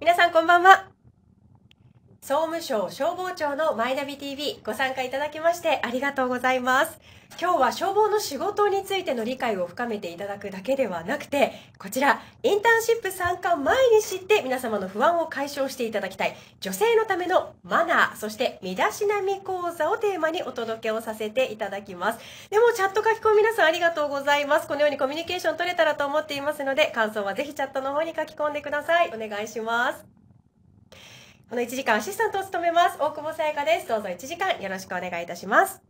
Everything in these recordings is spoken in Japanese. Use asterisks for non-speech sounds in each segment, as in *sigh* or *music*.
皆さんこんばんは。総務省消防庁のマイナビ TV ご参加いただきましてありがとうございます今日は消防の仕事についての理解を深めていただくだけではなくてこちらインターンシップ参加前に知って皆様の不安を解消していただきたい女性のためのマナーそして身だしなみ講座をテーマにお届けをさせていただきますでもチャット書き込み皆さんありがとうございますこのようにコミュニケーション取れたらと思っていますので感想はぜひチャットの方に書き込んでくださいお願いしますこの1時間アシスタントを務めます大久保さやかですどうぞ1時間よろしくお願いいたします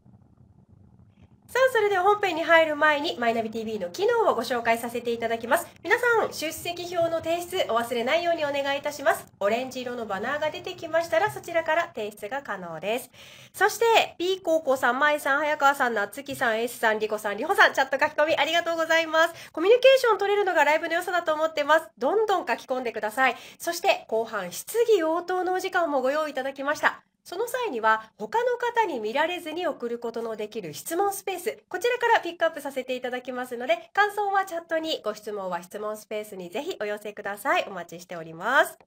さあそれでは本編に入る前にマイナビ TV の機能をご紹介させていただきます皆さん出席表の提出お忘れないようにお願いいたしますオレンジ色のバナーが出てきましたらそちらから提出が可能ですそして P 高校さんまさん早川さん夏木さん S さんりこさんりほさんチャット書き込みありがとうございますコミュニケーション取れるのがライブの良さだと思ってますどんどん書き込んでくださいそして後半質疑応答のお時間もご用意いただきましたその際には他の方に見られずに送ることのできる質問スペースこちらからピックアップさせていただきますので感想はチャットにご質問は質問スペースにぜひお寄せくださいお待ちしております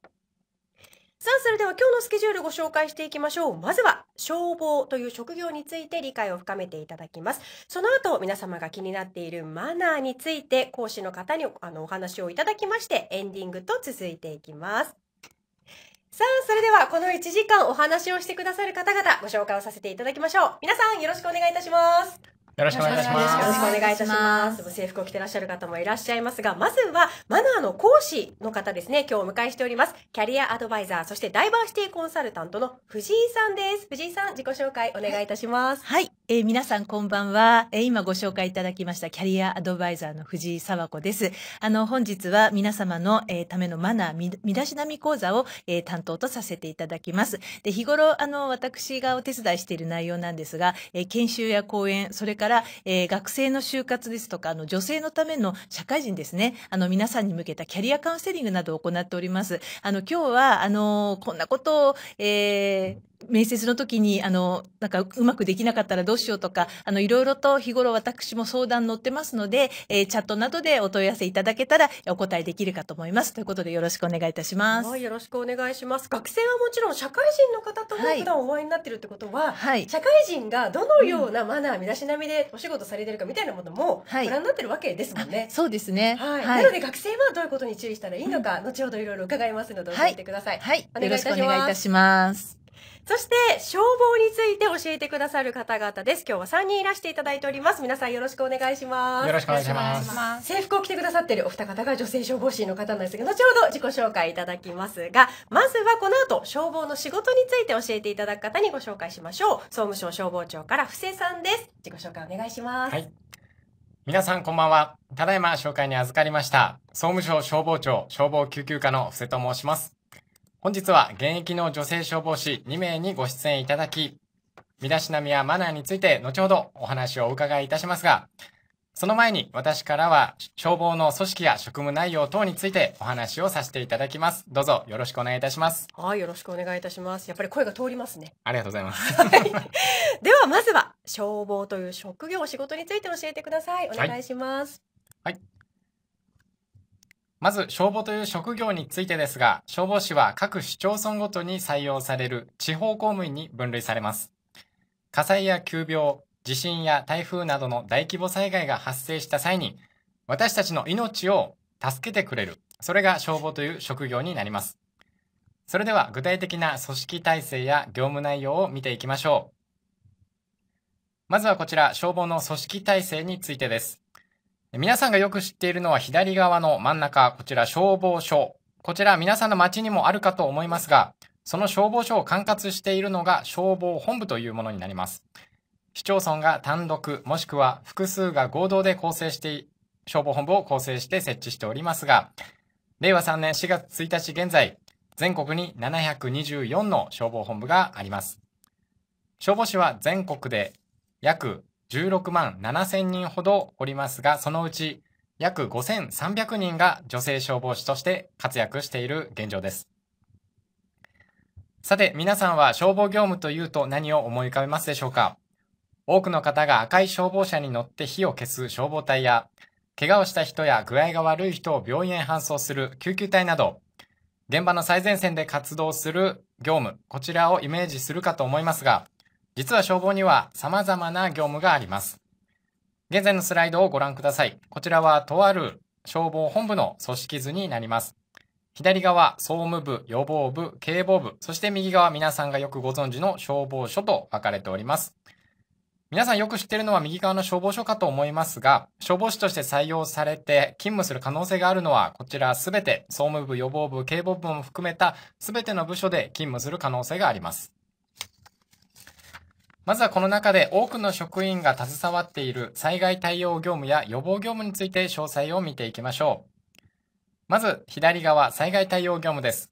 さあそれでは今日のスケジュールご紹介していきましょうまずは消防という職業について理解を深めていただきますその後皆様が気になっているマナーについて講師の方にあのお話をいただきましてエンディングと続いていきますさあ、それではこの1時間お話をしてくださる方々ご紹介をさせていただきましょう。皆さんよろしくお願いいたします。よろしくお願いします。よろしくお願いいたします。制服を着てらっしゃる方もいらっしゃいますが、まずはマナーの講師の方ですね、今日お迎えしております。キャリアアドバイザー、そしてダイバーシティコンサルタントの藤井さんです。藤井さん、自己紹介お願いいたします。はい、えー、皆さんこんばんは、えー、今ご紹介いただきましたキャリアアドバイザーの藤井沢子です。あの本日は皆様の、えー、ためのマナー身だしなみ講座を、えー、担当とさせていただきます。で日頃あの私がお手伝いしている内容なんですが、えー、研修や講演それからから、えー、学生の就活ですとか、あの、女性のための社会人ですね、あの、皆さんに向けたキャリアカウンセリングなどを行っております。あの、今日は、あの、こんなことを、えー面接の時にあのなんかうまくできなかったらどうしようとかあのいろいろと日頃私も相談乗ってますので、えー、チャットなどでお問い合わせいただけたらお答えできるかと思いますということでよろしくお願いいたします。よろしくお願いします。学生はもちろん社会人の方とも普段お会いになってるってことは、はい、社会人がどのようなマナー身だしなみでお仕事されてるかみたいなものもご覧になってるわけですもんね。はい、そうですね。はい。なので学生はどういうことに注意したらいいのか、うん、後ほどいろいろ伺いますのでお聞きください。はい、お願いいたします。そして消防について教えてくださる方々です。今日は三人いらしていただいております。皆さんよろしくお願いします。よろしくお願いします。制服を着てくださっているお二方が女性消防士の方なんですが、後ほど自己紹介いただきますが、まずはこの後消防の仕事について教えていただく方にご紹介しましょう。総務省消防庁から布施さんです。自己紹介お願いします。はい。皆さんこんばんは。ただいま紹介に預かりました。総務省消防庁消防救急課の布施と申します。本日は現役の女性消防士2名にご出演いただき、身だしなみやマナーについて後ほどお話をお伺いいたしますが、その前に私からは消防の組織や職務内容等についてお話をさせていただきます。どうぞよろしくお願いいたします。はい、よろしくお願いいたします。やっぱり声が通りますね。ありがとうございます。ではまずは消防という職業仕事について教えてください。お願いします。はい。まず消防という職業についてですが、消防士は各市町村ごとに採用される地方公務員に分類されます。火災や急病、地震や台風などの大規模災害が発生した際に、私たちの命を助けてくれる。それが消防という職業になります。それでは具体的な組織体制や業務内容を見ていきましょう。まずはこちら、消防の組織体制についてです。皆さんがよく知っているのは左側の真ん中、こちら消防署。こちら皆さんの街にもあるかと思いますが、その消防署を管轄しているのが消防本部というものになります。市町村が単独、もしくは複数が合同で構成して、消防本部を構成して設置しておりますが、令和3年4月1日現在、全国に724の消防本部があります。消防士は全国で約16万7000人ほどおりますが、そのうち約5300人が女性消防士として活躍している現状です。さて、皆さんは消防業務というと何を思い浮かべますでしょうか多くの方が赤い消防車に乗って火を消す消防隊や、怪我をした人や具合が悪い人を病院へ搬送する救急隊など、現場の最前線で活動する業務、こちらをイメージするかと思いますが、実は消防には様々な業務があります。現在のスライドをご覧ください。こちらはとある消防本部の組織図になります。左側、総務部、予防部、警防部、そして右側、皆さんがよくご存知の消防署と分かれております。皆さんよく知ってるのは右側の消防署かと思いますが、消防士として採用されて勤務する可能性があるのは、こちらすべて、総務部、予防部、警防部も含めたすべての部署で勤務する可能性があります。まずはこの中で多くの職員が携わっている災害対応業務や予防業務について詳細を見ていきましょう。まず左側、災害対応業務です。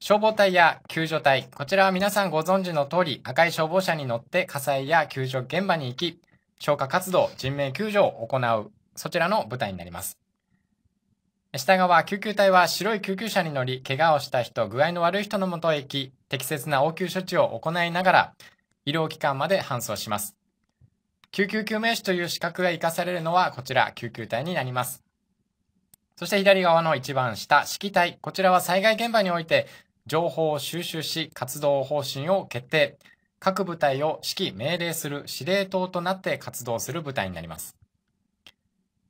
消防隊や救助隊、こちらは皆さんご存知の通り、赤い消防車に乗って火災や救助現場に行き、消火活動、人命救助を行う、そちらの部隊になります。下側、救急隊は白い救急車に乗り、怪我をした人、具合の悪い人のもとへ行き、適切な応急処置を行いながら、医療機関まで搬送します。救急救命士という資格が活かされるのはこちら救急隊になります。そして左側の一番下、指揮隊。こちらは災害現場において情報を収集し活動方針を決定。各部隊を指揮命令する司令塔となって活動する部隊になります。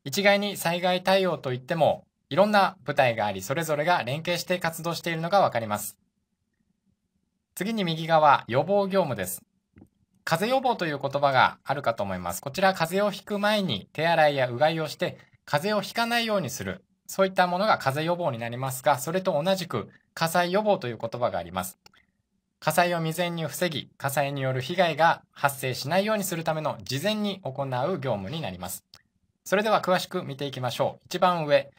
一概に災害対応といってもいろんな部隊がありそれぞれが連携して活動しているのがわかります。次に右側予防業務です。風邪予防という言葉があるかと思います。こちら、風邪をひく前に手洗いやうがいをして、風邪をひかないようにする。そういったものが風邪予防になりますが、それと同じく火災予防という言葉があります。火災を未然に防ぎ、火災による被害が発生しないようにするための事前に行う業務になります。それでは詳しく見ていきましょう。一番上、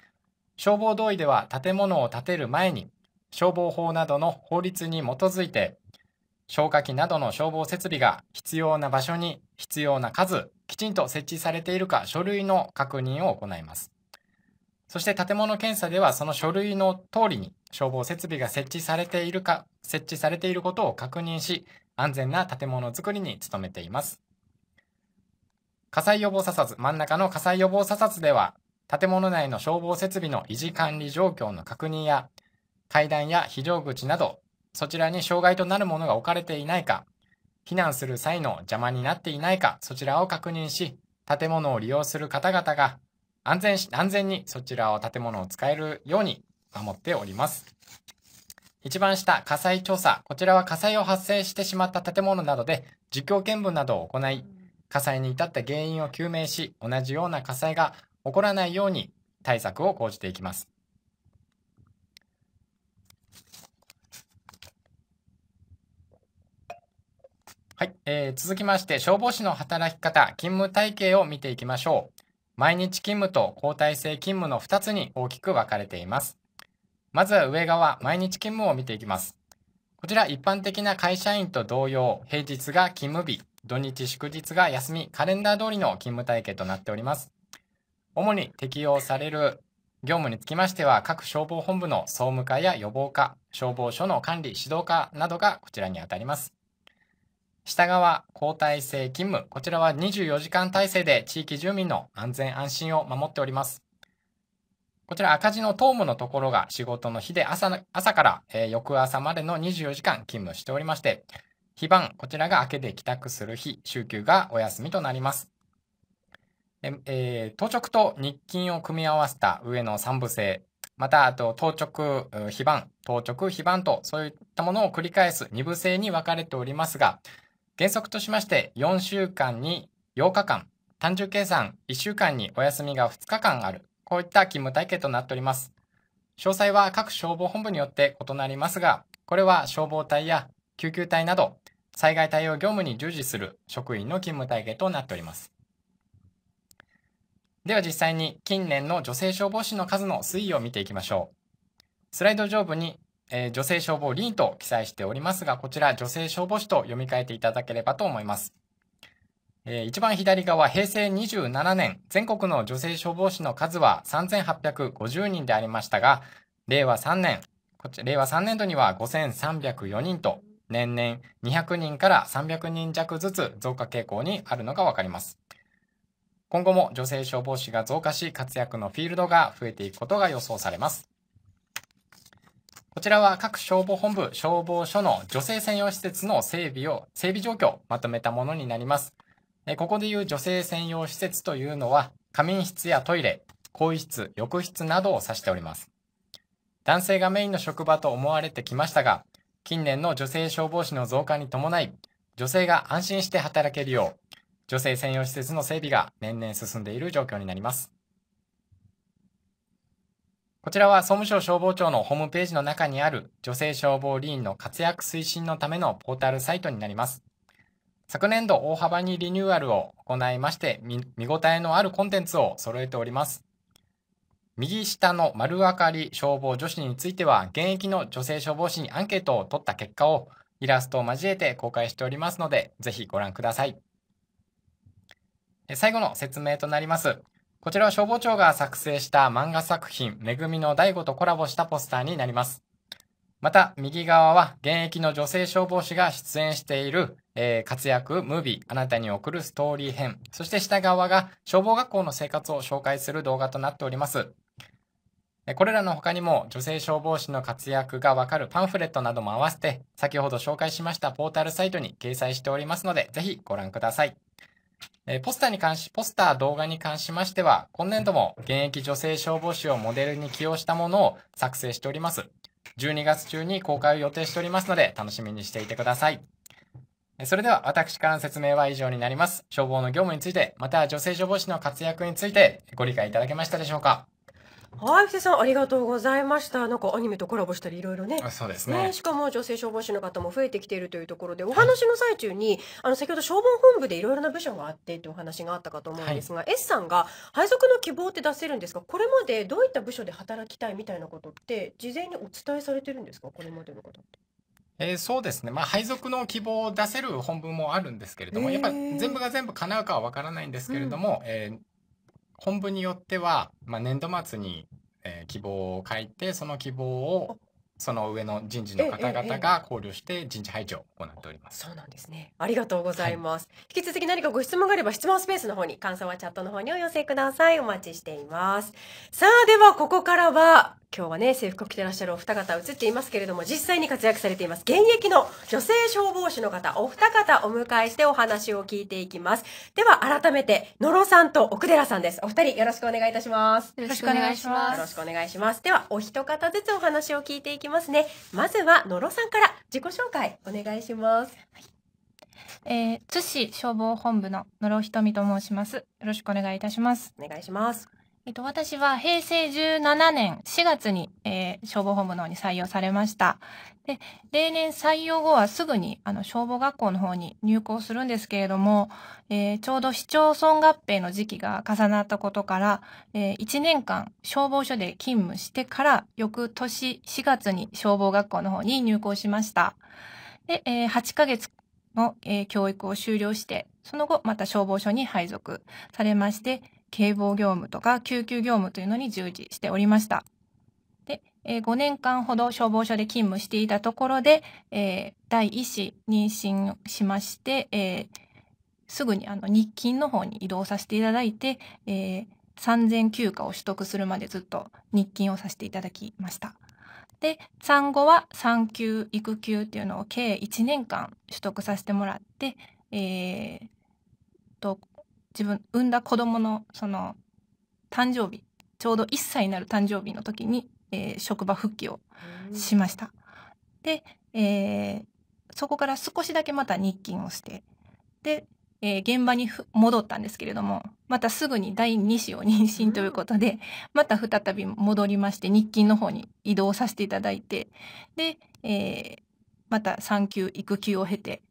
消防同意では建物を建てる前に、消防法などの法律に基づいて、消火器などの消防設備が必要な場所に必要な数きちんと設置されているか書類の確認を行いますそして建物検査ではその書類の通りに消防設備が設置されているか設置されていることを確認し安全な建物づくりに努めています火災予防査察真ん中の火災予防査察では建物内の消防設備の維持管理状況の確認や階段や非常口などそちらに障害となるものが置かれていないか、避難する際の邪魔になっていないか、そちらを確認し、建物を利用する方々が安全安全にそちらを建物を使えるように守っております。一番下、火災調査。こちらは火災を発生してしまった建物などで実況見分などを行い、火災に至った原因を究明し、同じような火災が起こらないように対策を講じていきます。はい、えー、続きまして消防士の働き方勤務体系を見ていきましょう毎日勤務と交代制勤務の2つに大きく分かれていますまずは上側毎日勤務を見ていきますこちら一般的な会社員と同様平日が勤務日土日祝日が休みカレンダー通りの勤務体系となっております主に適用される業務につきましては各消防本部の総務課や予防課消防署の管理指導課などがこちらにあたります下側、交代制勤務。こちらは24時間体制で地域住民の安全安心を守っております。こちら赤字のトームのところが仕事の日で朝朝から、えー、翌朝までの24時間勤務しておりまして、非番、こちらが明けで帰宅する日、週休がお休みとなります。えー、当直と日勤を組み合わせた上の3部制、またあと当直、非番、当直、非番とそういったものを繰り返す2部制に分かれておりますが、原則としまして4週間に8日間、単純計算1週間にお休みが2日間ある、こういった勤務体系となっております。詳細は各消防本部によって異なりますが、これは消防隊や救急隊など、災害対応業務に従事する職員の勤務体系となっております。では実際に近年の女性消防士の数の推移を見ていきましょう。スライド上部にえー、女性消防林と記載しておりますが、こちら女性消防士と読み替えていただければと思います。えー、一番左側、平成27年、全国の女性消防士の数は3850人でありましたが、令和3年、こち令和3年度には5304人と、年々200人から300人弱ずつ増加傾向にあるのがわかります。今後も女性消防士が増加し、活躍のフィールドが増えていくことが予想されます。こちらは各消防本部、消防署の女性専用施設の整備を、整備状況をまとめたものになります。ここでいう女性専用施設というのは、仮眠室やトイレ、更衣室、浴室などを指しております。男性がメインの職場と思われてきましたが、近年の女性消防士の増加に伴い、女性が安心して働けるよう、女性専用施設の整備が年々進んでいる状況になります。こちらは総務省消防庁のホームページの中にある女性消防理員の活躍推進のためのポータルサイトになります。昨年度大幅にリニューアルを行いまして見応えのあるコンテンツを揃えております。右下の丸分かり消防女子については現役の女性消防士にアンケートを取った結果をイラストを交えて公開しておりますのでぜひご覧ください。最後の説明となります。こちらは消防庁が作成した漫画作品、めぐみの大悟とコラボしたポスターになります。また、右側は現役の女性消防士が出演している、えー、活躍、ムービー、あなたに送るストーリー編。そして下側が消防学校の生活を紹介する動画となっております。これらの他にも女性消防士の活躍がわかるパンフレットなども合わせて先ほど紹介しましたポータルサイトに掲載しておりますのでぜひご覧ください。えポスターに関し、ポスター動画に関しましては、今年度も現役女性消防士をモデルに起用したものを作成しております。12月中に公開を予定しておりますので、楽しみにしていてください。それでは私からの説明は以上になります。消防の業務について、また女性消防士の活躍についてご理解いただけましたでしょうかはい、布施さんありがとうございました。なんかアニメとコラボしたりいろいろね。そうですね、ね、しかも女性消防士の方も増えてきているというところで、お話の最中に、はい、あの先ほど消防本部でいろいろな部署があってというお話があったかと思うんですが、はい、S さんが配属の希望って出せるんですかこれまでどういった部署で働きたいみたいなことって事前にお伝えされてるんですか、これまでのとって。えー、そうですね、まあ、配属の希望を出せる本文もあるんですけれども、やっぱ全部が全部叶うかは分からないんですけれども、えー、本部によっては、まあ、年度末に、えー、希望を書いてその希望をその上の人事の方々が考慮して人事排除を行っております。そうなんですね。ありがとうございます。はい、引き続き何かご質問があれば質問スペースの方に感想はチャットの方にお寄せください。お待ちしています。さあではここからは今日はね制服を着てらっしゃるお二方映っていますけれども実際に活躍されています現役の女性消防士の方お二方お迎えしてお話を聞いていきます。では改めて野呂さんと奥寺さんです。お二人よろしくお願いいたします。よろしくお願いします。よろしくお願いします。ではお一方ずつお話を聞いていきます。ますねまずは野呂さんから自己紹介お願いします、はいえー、津市消防本部の野呂ひとと申しますよろしくお願いいたしますお願いしますえっと、私は平成17年4月に、えー、消防本部の方に採用されました。で、例年採用後はすぐにあの消防学校の方に入校するんですけれども、えー、ちょうど市町村合併の時期が重なったことから、えー、1年間消防署で勤務してから翌年4月に消防学校の方に入校しました。で、えー、8ヶ月の、えー、教育を終了して、その後また消防署に配属されまして、警防業務とか救急業務というのに従事しておりました。で、えー、5年間ほど消防署で勤務していたところで、えー、第1子妊娠しまして、えー、すぐにあの日勤の方に移動させていただいて、えー、3000休暇を取得するまでずっと日勤をさせていただきました。で産後は産休育休っていうのを計1年間取得させてもらって、えーと自分産んだ子供のその誕生日ちょうど1歳になる誕生日の時に、えー、職場復帰をしました。で、えー、そこから少しだけまた日勤をしてで、えー、現場に戻ったんですけれどもまたすぐに第2子を妊娠ということでまた再び戻りまして日勤の方に移動させていただいてで、えまた産休育休を経て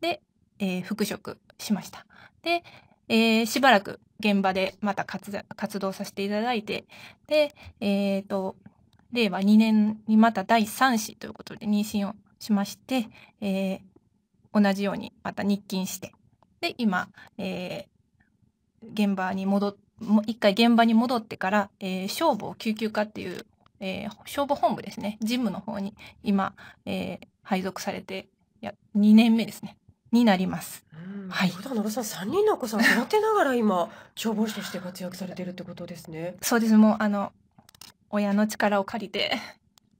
で、え復職しました。で、えー、しばらく現場でまた活動させていただいて、で、えっ、ー、と、令和2年にまた第3子ということで妊娠をしまして、えー、同じようにまた日勤して、で、今、えー、現場に戻っ一回現場に戻ってから、えー、消防救急課っていう、えー、消防本部ですね事務の方に今、えー、配属されてや2年目ですねになります。はい、普段野呂さん三人の子さん育てながら今消防士として活躍されてるってことですね。そうですもうあの親の力を借りて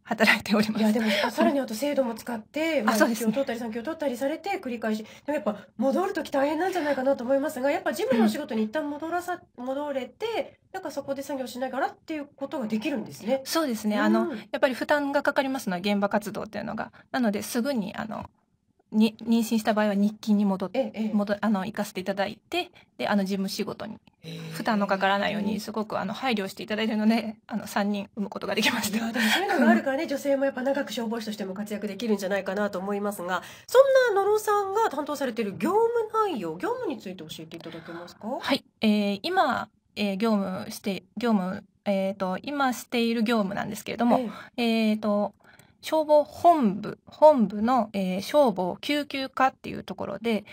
働いております。いやでもさらにあと制度も使って、*laughs* まあ、そうです、ね、を取ったり産休を取ったりされて繰り返し、でもやっぱ戻る時大変なんじゃないかなと思いますが、やっぱ事務の仕事に一旦戻らさ、うん、戻れて、なんかそこで作業しながらっていうことができるんですね。そうですね。うん、あのやっぱり負担がかかりますのは現場活動っていうのが、なのですぐにあのに妊娠した場合は日勤に戻っ、ええ、戻あの行かせていただいてであの事務仕事に負担のかからないようにすごくあの配慮していただいてるのであの3人産むことができましたそういうのがあるからね *laughs* 女性もやっぱ長く消防士としても活躍できるんじゃないかなと思いますがそんな野呂さんが担当されている業務内容業務について教えていただけますかはい、えー、今、えー、業務して業務えーと、今している業務なんですけれども、えー、えーと消防本部、本部の、えー、消防救急課っていうところで、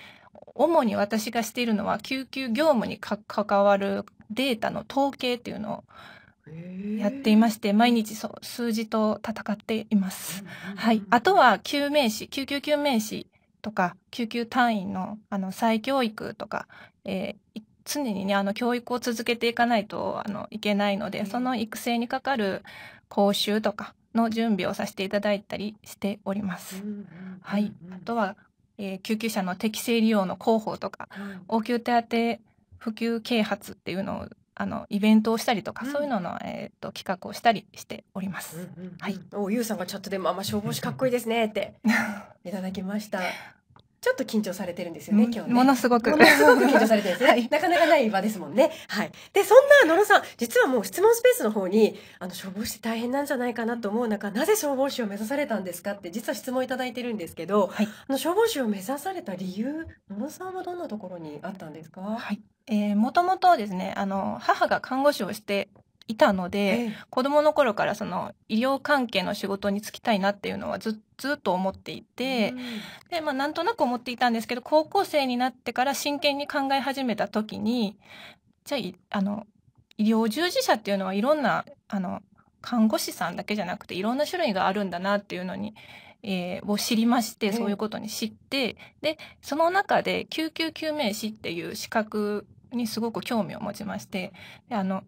主に私がしているのは救急業務に関わるデータの統計っていうのをやっていまして、毎日そ数字と戦っています。はい。あとは救命士、救急救命士とか、救急隊員のあの再教育とか、えー、常にね、あの教育を続けていかないとあのいけないので、その育成にかかる講習とかの準備をさせていただいたりしております。はい、あとは、えー、救急車の適正利用の広報とか、応急手当普及啓発っていうのをあのイベントをしたりとか、うん、そういうのの、えーと、企画をしたりしております。うんうん、はい。おゆうさんがチャットでもあんま消防士かっこいいですねって *laughs* いただきました。ちょっと緊張されてるんですよね、今日ね。ものすごく。ものすごく緊張されてるんですね *laughs* はい、なかなかない場ですもんね。はい。で、そんな野呂さん、実はもう質問スペースの方に、あの、消防士大変なんじゃないかなと思う中、なぜ消防士を目指されたんですかって、実は質問いただいてるんですけど、はい、あの、消防士を目指された理由、野呂さんはどんなところにあったんですかはい。えー、もともとですね、あの、母が看護師をしていたので、ええ、子どもの頃からその医療関係の仕事に就きたいなっていうのはずずっと思っていて、うん、で、まあ、なんとなく思っていたんですけど高校生になってから真剣に考え始めた時にじゃああの医療従事者っていうのはいろんなあの看護師さんだけじゃなくていろんな種類があるんだなっていうのにえー、を知りましてそういうことに知って、えでその中で救急救命士っていう資格にすごく興味を持ちましてあの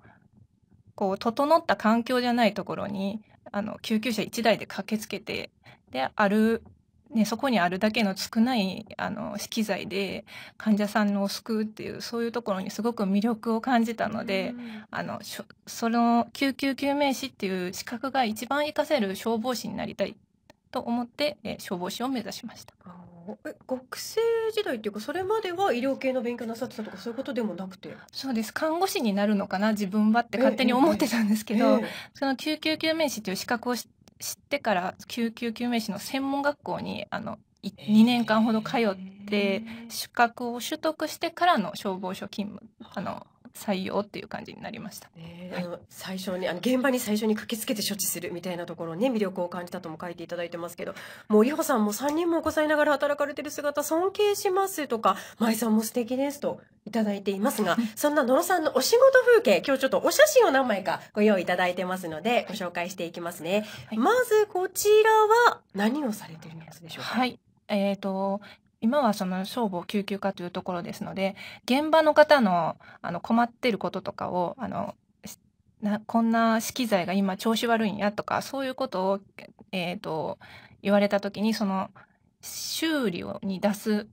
こう整った環境じゃないところにあの救急車1台で駆けつけてである、ね、そこにあるだけの少ないあの機材で患者さんを救うっていうそういうところにすごく魅力を感じたので、うん、あのその救急救命士っていう資格が一番活かせる消防士になりたいと思って、え消防士を目指しました。え学生時代っていうかそれまでは医療系の勉強なさってたとかそういうことでもなくてそうです看護師になるのかな自分はって勝手に思ってたんですけど、その救急救命士っていう資格を知ってから救急救命士の専門学校にあの2年間ほど通って資格を取得してからの消防署勤務あの採用っていう感じになりました、はい、あの最初にあの現場に最初に駆けつけて処置するみたいなところね魅力を感じたとも書いていただいてますけどもう里穂さんも3人もお子さんいながら働かれてる姿尊敬しますとか舞さんも素敵ですといただいていますが *laughs* そんな野呂さんのお仕事風景今日ちょっとお写真を何枚かご用意いただいてますのでご紹介していきますね、はい、まずこちらは何をされてるんでしょうかはいえーと今はその消防救急科というところですので現場の方のあの困ってることとかをあのなこんな資機材が今調子悪いんやとかそういうことを、えーと、言われた時にその修理をに出す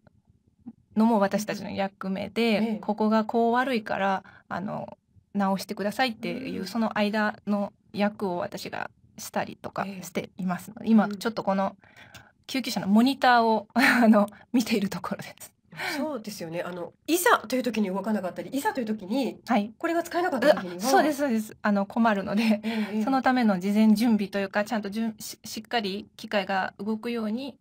のも私たちの役目で、ええ、ここがこう悪いからあの直してくださいっていう、うん、その間の役を私がしたりとかしていますので、今ちょっとこの、うん救急車のモニターを *laughs* あの見ているところです。そうですよね。あのいざという時に動かなかったり、いざという時に、はい、これが使えなかった時には、そうですそうです。あの困るので、えそのための事前準備というか、ちゃんとじゅんししっかり機械が動くように、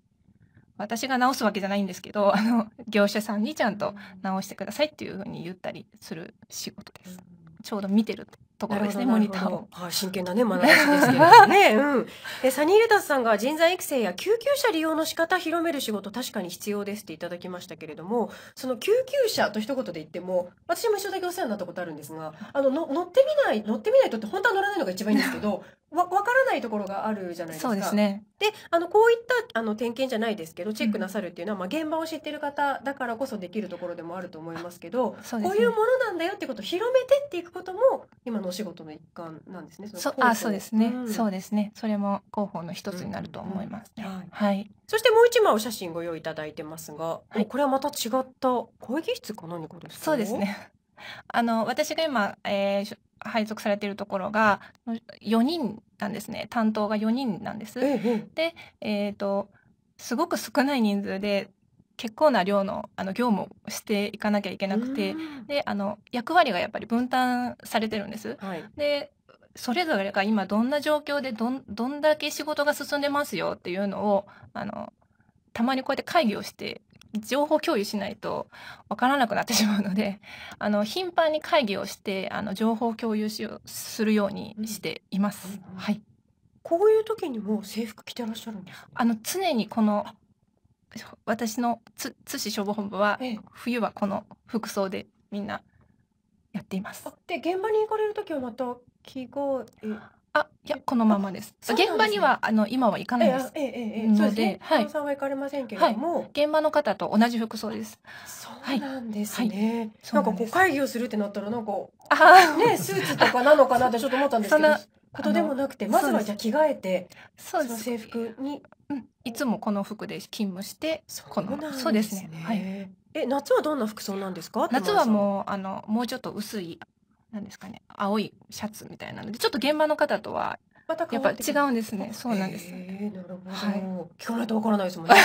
私が直すわけじゃないんですけど、あの業者さんにちゃんと直してくださいっていうふうに言ったりする仕事です。うん、ちょうど見てるところですねモニターを。あ真剣なね学び *laughs* ですけどね、うん、えサニーレタスさんが人材育成や救急車利用の仕方広める仕事確かに必要ですっていただきましたけれどもその救急車と一言で言っても私も一緒だけお世話になったことあるんですがあのの乗ってみない乗ってみないとって本当は乗らないのが一番いいんですけどわ分からないところがあるじゃないですか。そうですね、であのこういったあの点検じゃないですけどチェックなさるっていうのは、まあ、現場を知ってる方だからこそできるところでもあると思いますけどう、ね、こういうものなんだよってことを広めてっていくことも今のお仕事の一環なんですね。そあそうですね、うん、そうですねそれも広報の一つになると思いますはい、そしてもう一枚お写真ご用意いただいてますが、はい、これはまた違った会議室か何かですか、そうですね。あの私が今、えー、配属されているところが4人なんですね担当が4人なんです。で、えーと、とすごく少ない人数で結構な量のあの業務をしていかなきゃいけなくてであの役割がやっぱり分担されてるんです。はい、でそれぞれが今どんな状況でどんどんだけ仕事が進んでますよっていうのをあのたまにこうやって会議をして情報共有しないと分からなくなってしまうので *laughs* あの頻繁に会議をしてあの情報共有しようするようにしています。うん、はいこういう時にも制服着てらっしゃるんですあの常にこの私の津市消防本部は、冬はこの服装でみんなやっています。で現場に行かれる時はまた着替えあいやこのままですですね現場にはあの今は行かないです、ええええええ、そうですね。はい。は行かれませんけれども、現場の方と同じ服装ですそうなんですね。はいなんかこう会議をするってなったらなんかあねスーツとかなのかなってちょっと思ったんですけ *laughs* そんな、ことでもなくてまずはじゃ着替えてそその制服にうん、いつもこの服で勤務してこのそうですねはいえ夏はどんな服装なんですか？夏はもうあのもうちょっと薄い何ですかね青いシャツみたいなのでちょっと現場の方とはやっぱ違うんですね。そうなんです。えー、なるほど。はい、聞かないとわからないですもんね。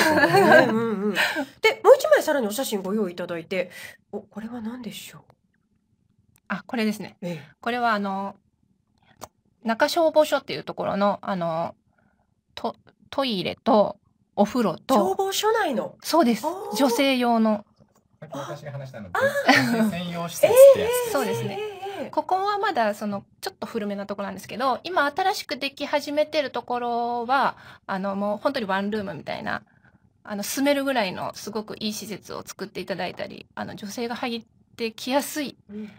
うんうん、*laughs* で、もう一枚さらにお写真ご用意いただいて、お、これは何でしょう。あ、これですね。えー、これはあの中消防署っていうところのあのとトイレとお風呂と消防署内のそうです。女性用の。私が話したの、専用施設ってやつ、えー、そうですね。ここはまだそのちょっと古めなとこなんですけど今新しくでき始めてるところはあのもう本当にワンルームみたいなあの住めるぐらいのすごくいい施設を作っていただいたりあの女性が入ってきやすい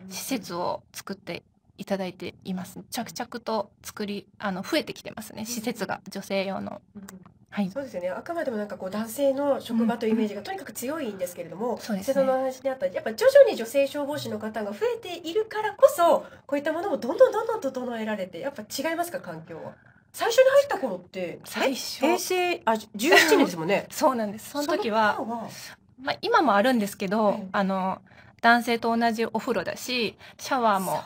施設を作っていただいています着々と作りあの増えてきてますね施設が女性用の。はい、そうですよねあくまでもなんかこう男性の職場というイメージがとにかく強いんですけれども、うん、そうですね、の話にあったやっぱ徐々に女性消防士の方が増えているからこそこういったものもどんどんどんどん整えられてやっぱ違いますか環境は。最初に入った頃って最初平成あ17年ですもんね *laughs* そうなんですその時はまあ、今もあるんですけど、あの男性と同じお風呂だしシャワーも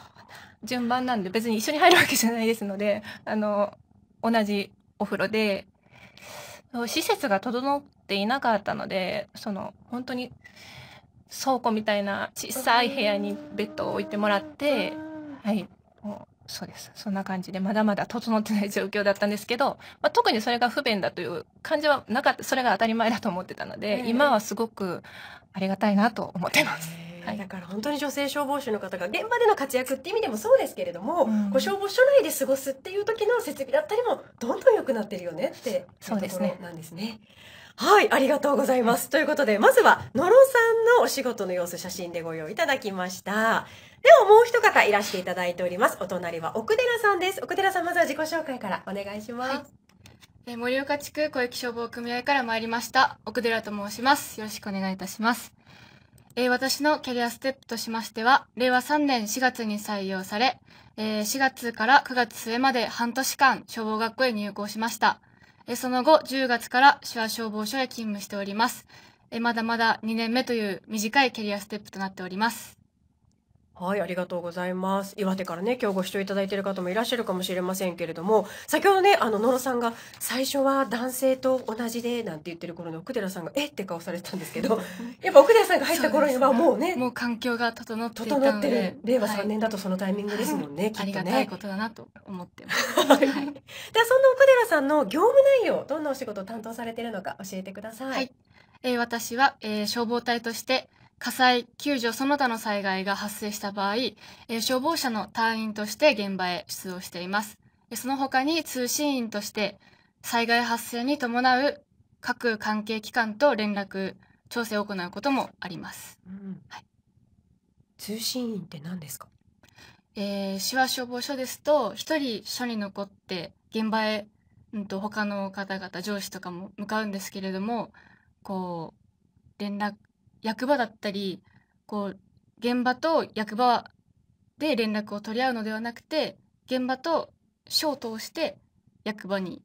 順番なんで別に一緒に入るわけじゃないですのであの同じお風呂で施設が整っていなかったのでその本当に倉庫みたいな小さい部屋にベッドを置いてもらってはいもうそうですそんな感じでまだまだ整ってない状況だったんですけど、まあ、特にそれが不便だという感じはなかったそれが当たり前だと思ってたので、今はすごくありがたいなと思ってます。はい、だから本当に女性消防士の方が現場での活躍って意味でもそうですけれども、うん、こう消防署内で過ごすっていう時の設備だったりもどんどん良くなってるよねってそうですねなんですね。はい、ありがとうございます。ということで、まずは、野呂さんのお仕事の様子、写真でご用意いただきました。では、もう一方いらしていただいております。お隣は奥寺さんです。奥寺さん、まずは自己紹介からお願いします。はい、え盛岡地区小雪消防組合から参りました、奥寺と申します。よろしくお願いいたします。えー、私のキャリアステップとしましては、令和3年4月に採用され、えー、4月から9月末まで半年間消防学校へ入校しました。えー、その後、10月から手話消防署へ勤務しております。えまだまだ2年目という短いキャリアステップとなっております。はい、ありがとうございます。岩手からね、今日ご視聴いただいている方もいらっしゃるかもしれませんけれども、先ほどね、あの、野呂さんが、最初は男性と同じで、なんて言ってる頃の奥寺さんが、えって顔されてたんですけど、やっぱ奥寺さんが入った頃にはもうね、もう環境が整って整ってる、令和3年だとそのタイミングですもんね、はい、きっとね。ありがたいことだなと思ってます。はい。では、そんな奥寺さんの業務内容、どんなお仕事を担当されているのか教えてください。はい。えー、私は、えー、消防隊として、火災、救助、その他の災害が発生した場合、え消防車の隊員として現場へ出動しています。その他に通信員として、災害発生に伴う各関係機関と連絡、調整を行うこともあります。うんはい、通信員って何ですかえー、手話消防署ですと、一人署に残って現場へ、うんと、他の方々、上司とかも向かうんですけれども、こう、連絡、役場だったりこう現場と役場で連絡を取り合うのではなくて現場と署を通して役場に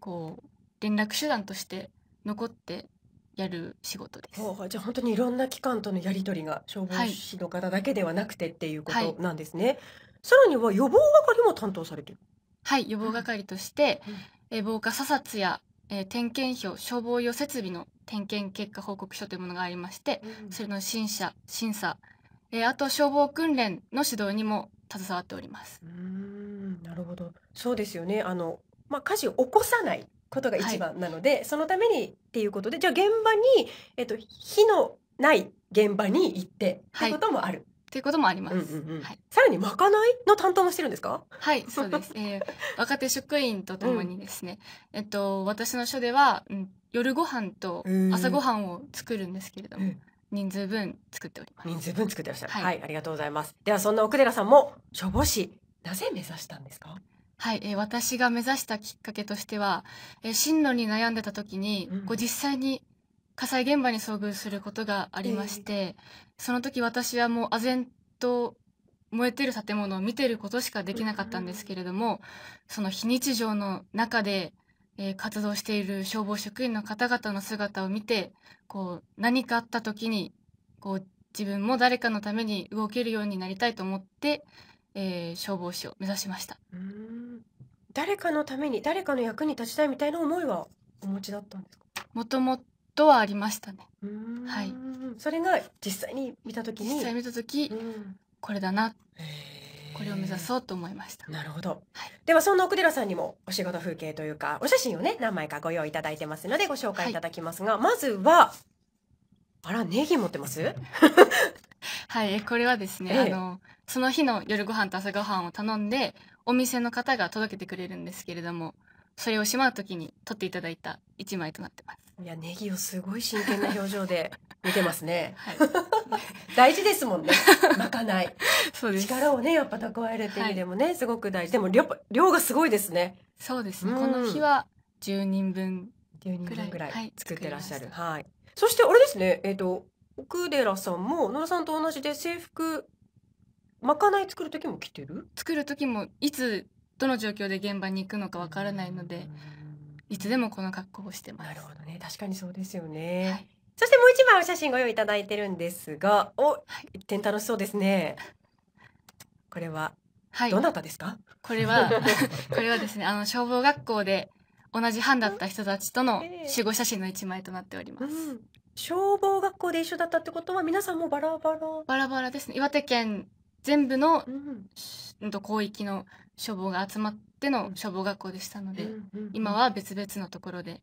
こう連絡手段として残ってやる仕事です。じゃあ本当にいろんな機関とのやり取りが消防士の方だけではなくてっていうことなんですね。はいはい、さらには予防係も担当されてる。はい、予防係として、うん、え防火査察やえー、点検表消防用設備の点検結果報告書というものがありまして、うん、それの審査審査、えー、あと消防訓練の指導にも携わっておりますうんなるほどそうですよねあの、まあ、火事を起こさないことが一番なので、はい、そのためにっていうことでじゃあ現場に、えっと、火のない現場に行ってってこともある、はいっていうこともあります、はい、さらにまかないの担当もしてるんですかはい *laughs* そうです、えー、若手職員とともにですね、うん、えっと、私の署では、うん、夜ご飯と朝ごはんを作るんですけれども、人数分作っております人数分作ってらっしゃる、はい、はい、ありがとうございますではそんな奥寺さんも消防士なぜ目指したんですかはい、えー、私が目指したきっかけとしては、えー、進路に悩んでた時に、こう実際に火災現場に遭遇することがありまして、えーその時私はもう唖然と燃えてる建物を見てることしかできなかったんですけれども、その非日常の中で、えー、活動している消防職員の方々の姿を見てこう何かあった時にこう自分も誰かのために動けるようになりたいと思って、えー、消防士を目指しました誰かのために誰かの役に立ちたいみたいな思いはお持ちだったんですかもともとはありましたね。はい。それが実際に見た時に実際見た時、うん、これだな。これを目指そうと思いました。なるほど。はい、ではそんな奥寺さんにもお仕事風景というかお写真をね何枚かご用意いただいてますのでご紹介いただきますが、はい、まずはあらネギ持ってます？*laughs* はい、これはですね、ええ、あのその日の夜ご飯と朝ご飯を頼んでお店の方が届けてくれるんですけれども、それをしまうときに撮っていただいた一枚となってます。いやネギをすごい真剣な表情で *laughs* 見てますね。はい、*laughs* 大事ですもんね。まかない。*laughs* そうです力をねやっぱ蓄えるって意味でもね、はい、すごく大事。でも量量がすごいですね。そうですね。うん、この日は10人分10人分ぐらい作ってらっしゃる。はい。はい、そしてあれですね。えっ、ー、と奥寺さんも野田さんと同じで制服まかない作る時も着てる？作る時もいつどの状況で現場に行くのかわからないので。うんいつでもこの格好をしてます。なるほどね、確かにそうですよね。はい、そしてもう一枚お写真ご用意いただいてるんですが、お、はい、一点楽しそうですね。これは、はい、どなたですか？これは *laughs* これはですね、あの消防学校で同じ班だった人たちとの集合写真の一枚となっております。うん、消防学校で一緒だったってことは皆さんもバラバラバラバラですね。岩手県全部の、うん、と広域の消防が集まっての消防学校でしたので、今は別々のところで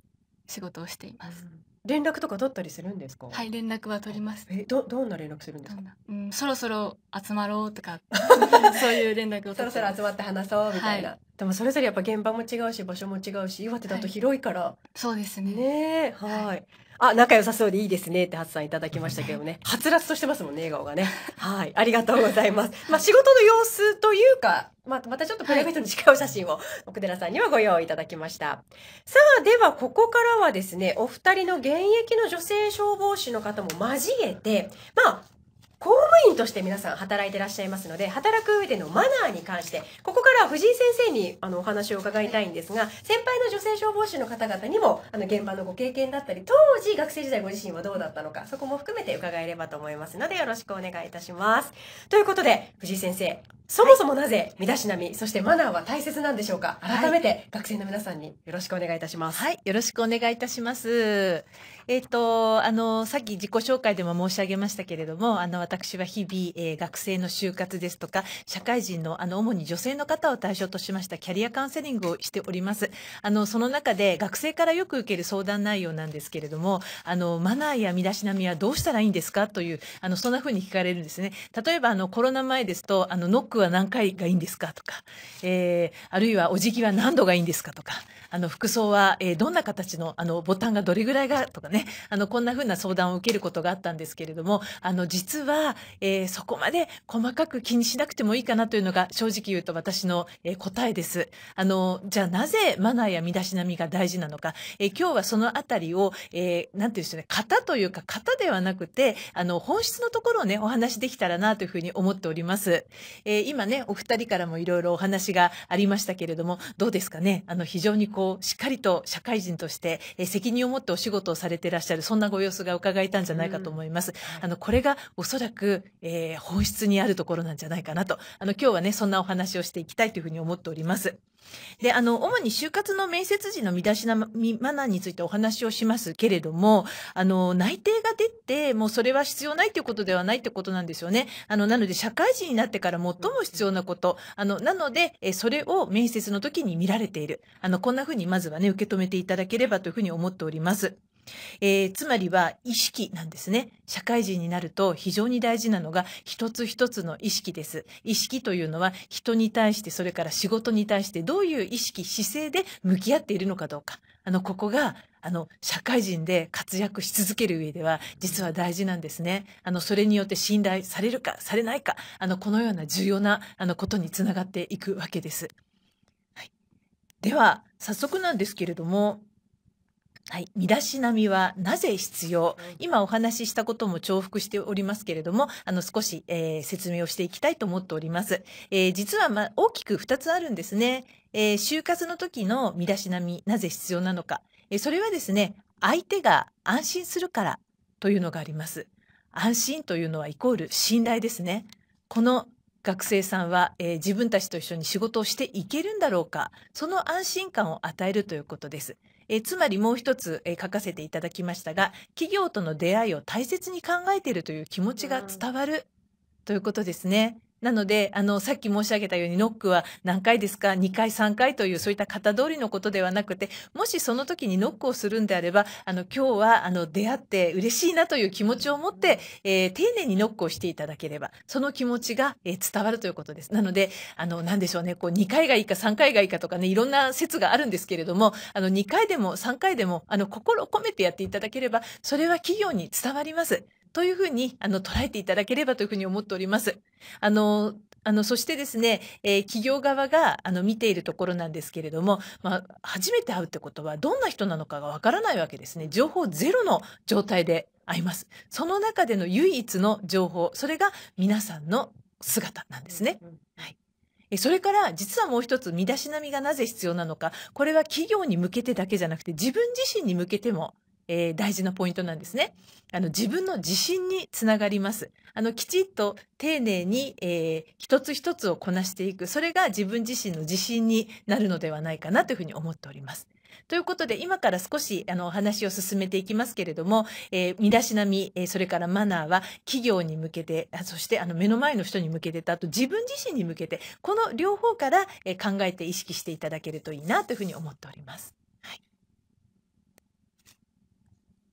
仕事をしています。連絡とか取ったりするんですか。はい、連絡は取ります。え、ど、どんな連絡するんですか。うん、そろそろ集まろうとか、*laughs* そういう連絡を。そろそろ集まって話そうみたいな。はい、でも、それぞれやっぱ現場も違うし、場所も違うし、岩手だと広いから。はい、そうですね。ねはい。はいあ、仲良さそうでいいですねって発散さんいただきましたけどね。*laughs* はつらつとしてますもんね、笑顔がね。はい。ありがとうございます。まあ、仕事の様子というか、まあ、またちょっとプライベートに近いお写真を奥寺さんにはご用意いただきました。さあ、ではここからはですね、お二人の現役の女性消防士の方も交えて、まあ、公務員として皆さん働いてらっしゃいますので働く上でのマナーに関してここからは藤井先生にあのお話を伺いたいんですが先輩の女性消防士の方々にもあの現場のご経験だったり当時学生時代ご自身はどうだったのかそこも含めて伺えればと思いますのでよろしくお願いいたします。ということで藤井先生そもそもなぜ身だしなみ、はい、そしてマナーは大切なんでしょうか改めて学生の皆さんによろしくお願いいたします。はい、よろしくお願いいたします。えっ、ー、と、あの、さっき自己紹介でも申し上げましたけれども、あの、私は日々、えー、学生の就活ですとか、社会人の、あの、主に女性の方を対象としましたキャリアカウンセリングをしております。あの、その中で学生からよく受ける相談内容なんですけれども、あの、マナーや身だしなみはどうしたらいいんですかという、あの、そんな風に聞かれるんですね。例えば、あの、コロナ前ですと、あの、ノックは何回がいいんですかとか、えー、あるいはお辞儀は何度がいいんですかとか、あの服装は、えー、どんな形のあのボタンがどれぐらいがとかねあのこんなふうな相談を受けることがあったんですけれどもあの実は、えー、そこまで細かく気にしなくてもいいかなというのが正直言うと私の、えー、答えです。あのじゃあなぜマナーや身だしなみが大事なのか、えー、今日はそのあたりを、えー、なんていうんでしょうね型というか型ではなくてあの本質のところをねお話できたらなというふうに思っております。えー、今ねお二人からもいろいろお話がありましたけれどもどうですかねあの非常にこうしっかりと社会人として、え責任を持ってお仕事をされていらっしゃるそんなご様子が伺えたんじゃないかと思います。あのこれがおそらく、えー、本質にあるところなんじゃないかなとあの今日はねそんなお話をしていきたいというふうに思っております。で、あの、主に就活の面接時の身だしなみマナーについてお話をしますけれども、あの、内定が出て、もうそれは必要ないということではないということなんですよね。あの、なので、社会人になってから最も必要なこと、あの、なので、えそれを面接の時に見られている。あの、こんなふうにまずはね、受け止めていただければというふうに思っております。えー、つまりは意識なんですね。社会人になると非常に大事なのが一つ一つの意識です。意識というのは人に対してそれから仕事に対してどういう意識、姿勢で向き合っているのかどうか。あの、ここがあの、社会人で活躍し続ける上では、実は大事なんですね。あの、それによって信頼されるか、されないか、あの、このような重要な、あの、ことにつながっていくわけです。はい、では、早速なんですけれども、はい、身だしなみはなぜ必要今お話ししたことも重複しておりますけれどもあの少し、えー、説明をしていきたいと思っております、えー、実は、ま、大きく2つあるんですね、えー、就活の時の身だしなみなぜ必要なのか、えそれはですね相手が安心するからというのがあります安心というのはイコール信頼ですねこの学生さんは、えー、自分たちと一緒に仕事をしていけるんだろうかその安心感を与えるということですえつまりもう一つ、え書かせていただきましたが企業との出会いを大切に考えているという気持ちが伝わるということですね。なので、あの、さっき申し上げたように、ノックは何回ですか ?2 回、3回という、そういった型通りのことではなくて、もしその時にノックをするんであれば、あの、今日は、あの、出会って嬉しいなという気持ちを持って、えー、丁寧にノックをしていただければ、その気持ちが、えー、伝わるということです。なので、あの、なんでしょうね、こう、2回がいいか3回がいいかとかね、いろんな説があるんですけれども、あの、2回でも3回でも、あの、心を込めてやっていただければ、それは企業に伝わります。というふうに、あの、捉えていただければというふうに思っております。あの、あの、そしてですね、えー、企業側が、あの、見ているところなんですけれども、まあ、初めて会うってことは、どんな人なのかがわからないわけですね。情報ゼロの状態で会います。その中での唯一の情報、それが皆さんの姿なんですね。はい。それから実はもう一つ身だしなみがなぜ必要なのかこれは企業に向けてだけじゃなくて自分自身に向けてもえー、大事なポイントなんですね。あの自分の自信につながります。あのきちっと丁寧に、えー、一つ一つをこなしていくそれが自分自身の自信になるのではないかなというふうに思っております。ということで今から少しあの話を進めていきますけれども、えー、身だしなみ、えー、それからマナーは企業に向けてそしてあの目の前の人に向けてとあと自分自身に向けてこの両方から、えー、考えて意識していただけるといいなというふうに思っております。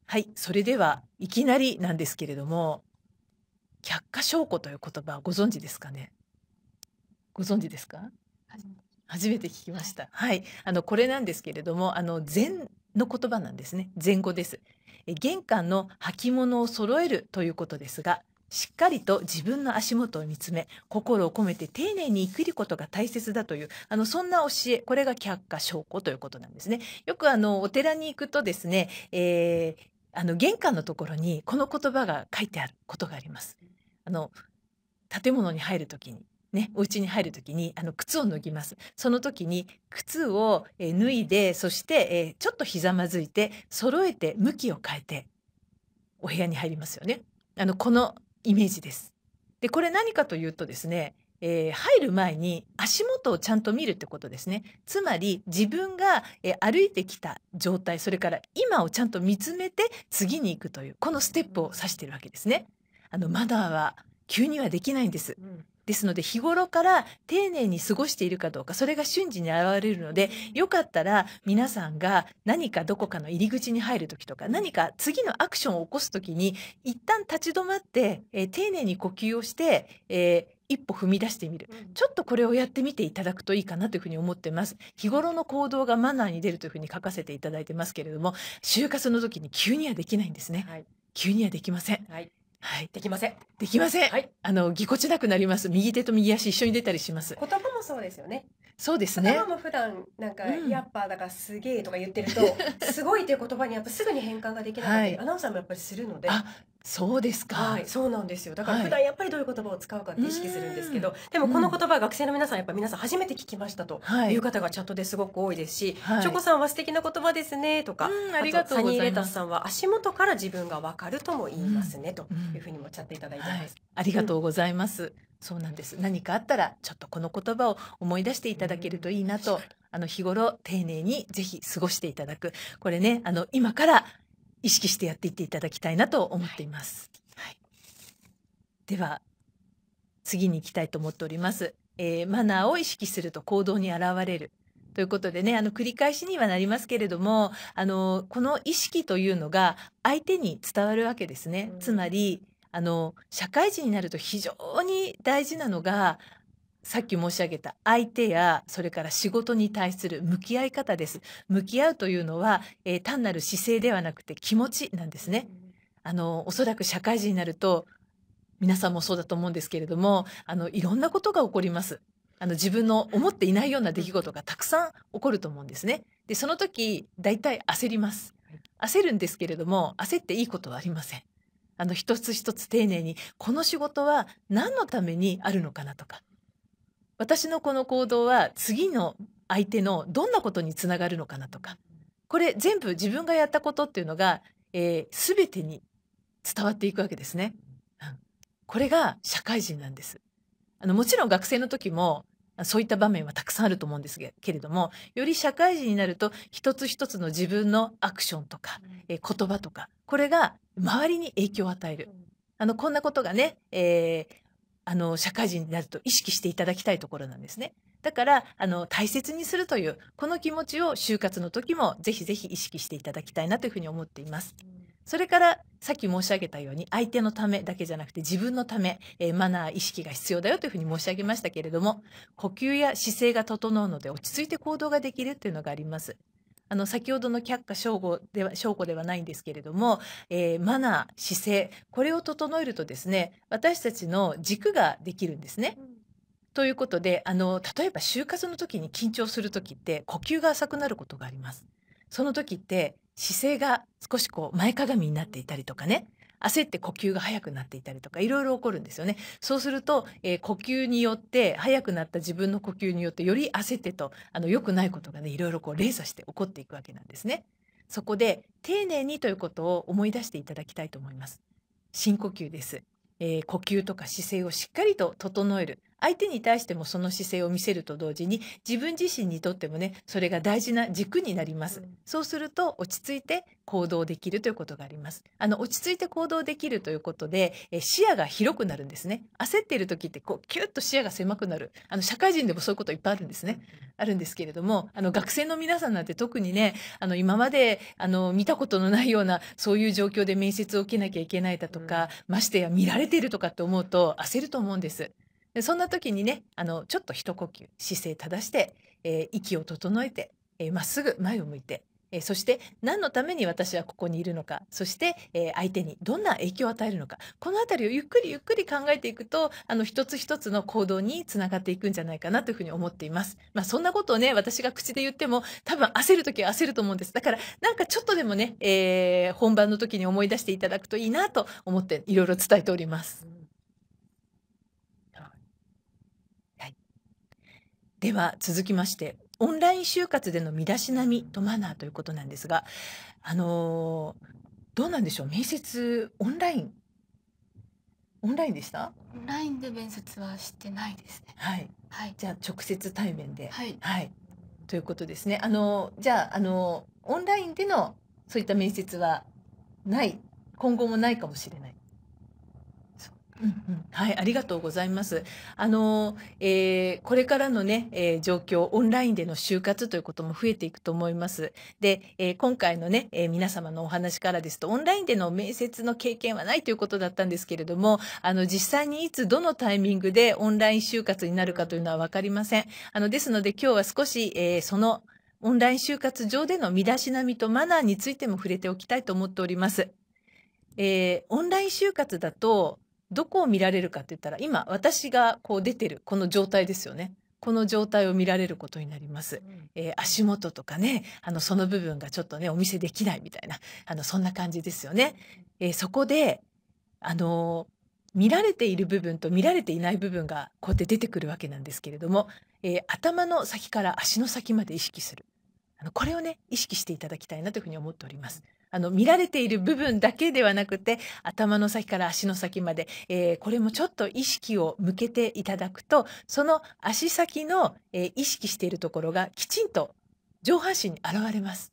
はい、それではいきなりなんですけれども、却下証拠という言葉ご存知ですかね。ご存知ですか。初めて聞きました。はい、あのこれなんですけれども、あの禅の言葉なんですね。禅語です。え玄関の履物を揃えるということですが、しっかりと自分の足元を見つめ、心を込めて丁寧に生きることが大切だという、あの、そんな教え、これが却下証拠ということなんですね。よくあの、お寺に行くとですね、えー、あの玄関のところにこの言葉が書いてあることがあります。あの建物に入るときにね、お家に入るときにあの靴を脱ぎます。その時に靴を、え脱いで、そして、えちょっとひざまずいて、揃えて向きを変えてお部屋に入りますよね。あのこのイメージです。で、これ何かというとですね、えー、入る前に足元をちゃんと見るってことですねつまり自分が、えー、歩いてきた状態それから今をちゃんと見つめて次に行くというこのステップを指してるわけですねあのマナーは急にはできないんです、ですので日頃から丁寧に過ごしているかどうかそれが瞬時に現れるのでよかったら皆さんが何かどこかの入り口に入る時とか何か次のアクションを起こす時に一旦立ち止まって、えー、丁寧に呼吸をして、えー一歩踏み出してみる、ちょっとこれをやってみていただくといいかなというふうに思ってます日頃の行動がマナーに出るというふうに書かせていただいてますけれども就活の時に急にはできないんですね、はい、急にはできません、はいはい、できません。できません。はい、あのぎこちなくなります。右手と右足一緒に出たりします。言葉もそうですよね。そうですね。も普段なんか、うん、やっぱだからすげえとか言ってると、*laughs* すごいという言葉にやっぱすぐに変換ができなかったり、はい、アナウンサーもやっぱりするので。そうですか、はい、そうなんですよだから普段やっぱりどういう言葉を使うかって意識するんですけど、はい、でもこの言葉、学生の皆さんやっぱ皆さん初めて聞きましたという方がチャットですごく多いですし、はい、チョコさんは素敵な言葉ですねとか、うん、ありがとうサニーレタスさんは足元から自分がわかるとも言いますねというふうにもチャットいただいてます、ありがとうございます、そうなんです何かあったらちょっとこの言葉を思い出していただけるといいなとあの日頃丁寧にぜひ過ごしていただくこれねあの今から意識してやっていっていただきたいなと思っています。はい、では次に行きたいと思っております、えー、マナーを意識すると行動に現れるということでねあの繰り返しにはなりますけれどもあのこの意識というのが相手に伝わるわけですね。つまりあの社会人になると非常に大事なのがさっき申し上げた相手やそれから仕事に対する向き合い方です向き合うというのは、えー、単なる姿勢ではなくて気持ちなんですねあのおそらく社会人になると皆さんもそうだと思うんですけれどもあのいろんなことが起こりますあの自分の思っていないような出来事がたくさん起こると思うんですねでその時大体焦ります焦るんですけれども焦っていいことはありませんあの一つ一つ丁寧にこの仕事は何のためにあるのかなとか私のこの行動は次の相手のどんなことにつながるのかなとかこれ全部自分がやったことっていうのが、えー、全てに伝わっていくわけですね。これが社会人なんですあのもちろん学生の時もそういった場面はたくさんあると思うんですけれどもより社会人になると一つ一つの自分のアクションとか、えー、言葉とかこれが周りに影響を与えるあのこんなことがね、えー、あの社会人になると意識していただきたいところなんですね。だからあの大切にするというこの気持ちを就活の時もぜひぜひ意識していただきたいなというふうに思っています。それからさっき申し上げたように相手のためだけじゃなくて自分のため、えー、マナー意識が必要だよというふうに申し上げましたけれども呼吸や姿勢が整うので落ち着いて行動ができるというのがあります。あの先ほどの却下証拠では証拠ではないんですけれども、えー、マナー姿勢これを整えるとですね私たちの軸ができるんですね。うんということであの例えば就活の時に緊張する時って呼吸が浅くなることがあります。その時って姿勢が少しこう前かがみになっていたりとかね焦って呼吸が速くなっていたりとかいろいろ起こるんですよねそうすると、えー、呼吸によって速くなった自分の呼吸によってより焦ってとあの良くないことがねいろいろこう連鎖して起こっていくわけなんですねそこで丁寧にということを思い出していただきたいと思います深呼吸です、えー、呼吸とか姿勢をしっかりと整える相手に対してもその姿勢を見せると同時に自分自身にとってもねそれが大事な軸になります、そうすると落ち着いて行動できるということがありますあの落ち着いて行動できるということでえ視野が広くなるんですね焦っている時ってこうキュッと視野が狭くなるあの社会人でもそういうこといっぱいあるんですね、あるんですけれどもあの学生の皆さんなんて特にねあの今まであの見たことのないようなそういう状況で面接を受けなきゃいけないだとか、ましてや見られているとかって思うと焦ると思うんですそんな時にねあのちょっと一呼吸姿勢正して、えー、息を整えてま、えー、っすぐ前を向いて、えー、そして何のために私はここにいるのかそして、えー、相手にどんな影響を与えるのかこの辺りをゆっくりゆっくり考えていくとあの一つ一つの行動につながっていくんじゃないかなというふうに思っています。まあ、そんなことをね私が口で言っても多分焦る時は焦ると思うんですだからなんかちょっとでもね、えー、本番の時に思い出していただくといいなと思っていろいろ伝えております。では続きましてオンライン就活での身だしなみとマナーということなんですがあのどうなんでしょう面接オンラインオンラインでしたオンラインで面接はしてないですねはい、はい、じゃあ直接対面で、はい、はい、ということですねあのじゃああのオンラインでのそういった面接はない今後もないかもしれないはい、ありがとうございます。あの、えー、これからのね、えー、状況、オンラインでの就活ということも増えていくと思います。で、えー、今回のね、え皆様のお話からですと、オンラインでの面接の経験はないということだったんですけれども、あの、実際にいつ、どのタイミングでオンライン就活になるかというのは分かりません。あの、ですので今日は少し、えその、オンライン就活上での身だしなみとマナーについても触れておきたいと思っております。えオンライン就活だと、どこを見られるかって言ったら今私がこう出てるこの状態ですよね。この状態を見られることになります。えー、足元とかね、あのその部分がちょっとねお見せできないみたいなあのそんな感じですよね。えー、そこであのー、見られている部分と見られていない部分がこうやって出てくるわけなんですけれども、え頭の先から足の先まで意識する。あのこれをね意識していただきたいなというふうに思っております。あの見られている部分だけではなくて頭の先から足の先まで、えー、これもちょっと意識を向けていただくとその足先の、えー、意識しているところがきちんと上半身に現れます。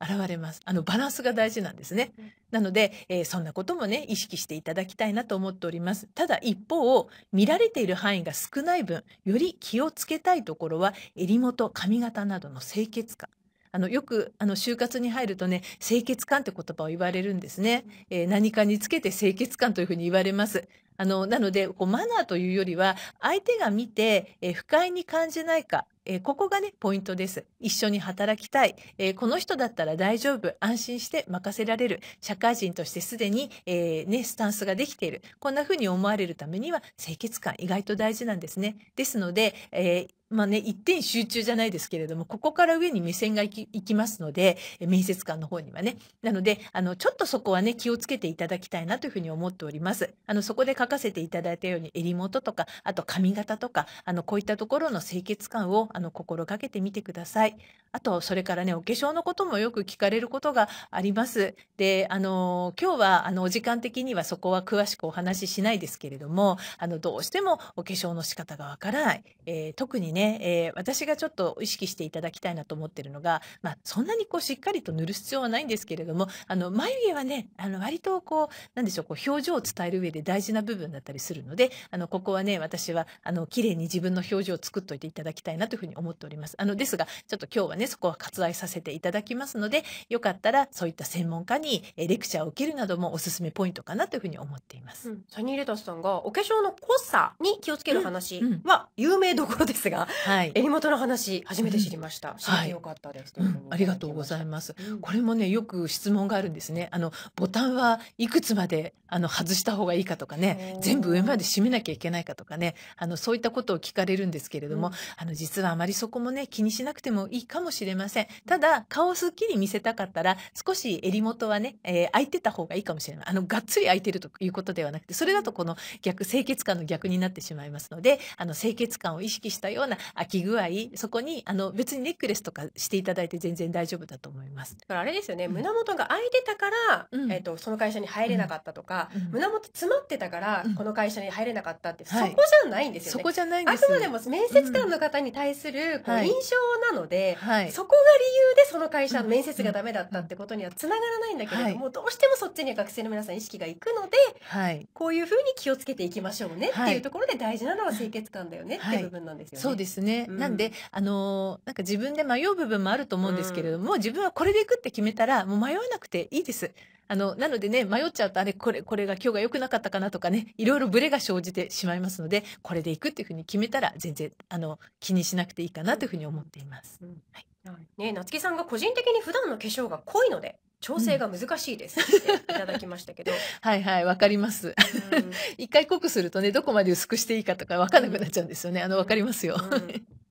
現れますあのバランスが大事なんですね、うん、なので、えー、そんなこともね意識していただきたいなと思っておりますただ一方見られている範囲が少ない分より気をつけたいところは襟元髪型などの清潔感あのよくあの就活に入るとね清潔感って言葉を言われるんですね、えー、何かにつけて清潔感というふうに言われますあのなのでこうマナーというよりは相手が見て、えー、不快に感じないか、えー、ここがねポイントです一緒に働きたい、えー、この人だったら大丈夫安心して任せられる社会人としてすでに、えね、スタンスができているこんなふうに思われるためには清潔感意外と大事なんですねですので、えまあね、一点集中じゃないですけれども、ここから上に目線が行きますので、面接官の方にはね。なので、あの、ちょっとそこはね、気をつけていただきたいなというふうに思っております。あの、そこで書かせていただいたように、襟元とか、あと髪型とか、あの、こういったところの清潔感を、あの、心がけてみてください。あと、それからね、お化粧のこともよく聞かれることがあります。で、あの、今日は、あの、お時間的にはそこは詳しくお話ししないですけれども、あの、どうしてもお化粧の仕方がわからない。えー、特にね、ね、えー、私がちょっと意識していただきたいなと思ってるのが、まあ、そんなにこうしっかりと塗る必要はないんですけれどもあの眉毛はねあの割とこうなんでしょうこう表情を伝える上で大事な部分だったりするのであのここはね私はあの綺麗に自分の表情を作っといていただきたいなというふうに思っております。あのですがちょっと今日はねそこは割愛させていただきますのでよかったらそういった専門家にレクチャーを受けるなどもおすすめポイントかなというふうに思っています。うん、サニーレタスさんがお化粧の濃さに気をつける話は有名どころですが、はい、襟元の話初めて知りました。知ってよかったです。ありがとうございます。これもねよく質問があるんですね。あのボタンはいくつまであの外した方がいいかとかね、全部上まで締めなきゃいけないかとかね、あのそういったことを聞かれるんですけれども、あの実はあまりそこもね気にしなくてもいいかもしれません。ただ顔をすっきり見せたかったら少し襟元はね、えー、開いてた方がいいかもしれない。あのがっつり開いてるということではなくて、それだとこの逆清潔感の逆になってしまいますので、あの清潔感を意識したような空き具合、そこに、あの、別にネックレスとかしていただいて全然大丈夫だと思います。だからあれですよね、胸元が空いてたから、うん、えっ、と、その会社に入れなかったとか、うん、胸元詰まってたから、この会社に入れなかったって、そこじゃないんですよね。はい、そこじゃないあくまでも面接官の方に対する、こう、印象なので、はい、そこが理由でその会社の面接がダメだったってことにはつながらないんだけれども、はい、どうしてもそっちには学生の皆さん意識がいくので、はい、こういうふうに気をつけていきましょうねっていうところで大事なのは清潔感だよねっていう部分なんですよね。ですね。うんなんで、あのーなんか自分で迷う部分もあると思うんですけれども、自分はこれでいくって決めたら、もう迷わなくていいです。あの、なのでね、迷っちゃうと、あれ、これ、これが今日が良くなかったかなとかね、いろいろブレが生じてしまいますので、これでいくっていうふうに決めたら、全然、あの、気にしなくていいかなというふうに思っています。うんはい。ね、夏木さんが個人的に普段の化粧が濃いので調整が難しいですっていただきましたけど。*laughs* はいはい、わかります。一回濃くするとね、どこまで薄くしていいかとか分かんなくなっちゃうんですよね。あの、わかりますよ。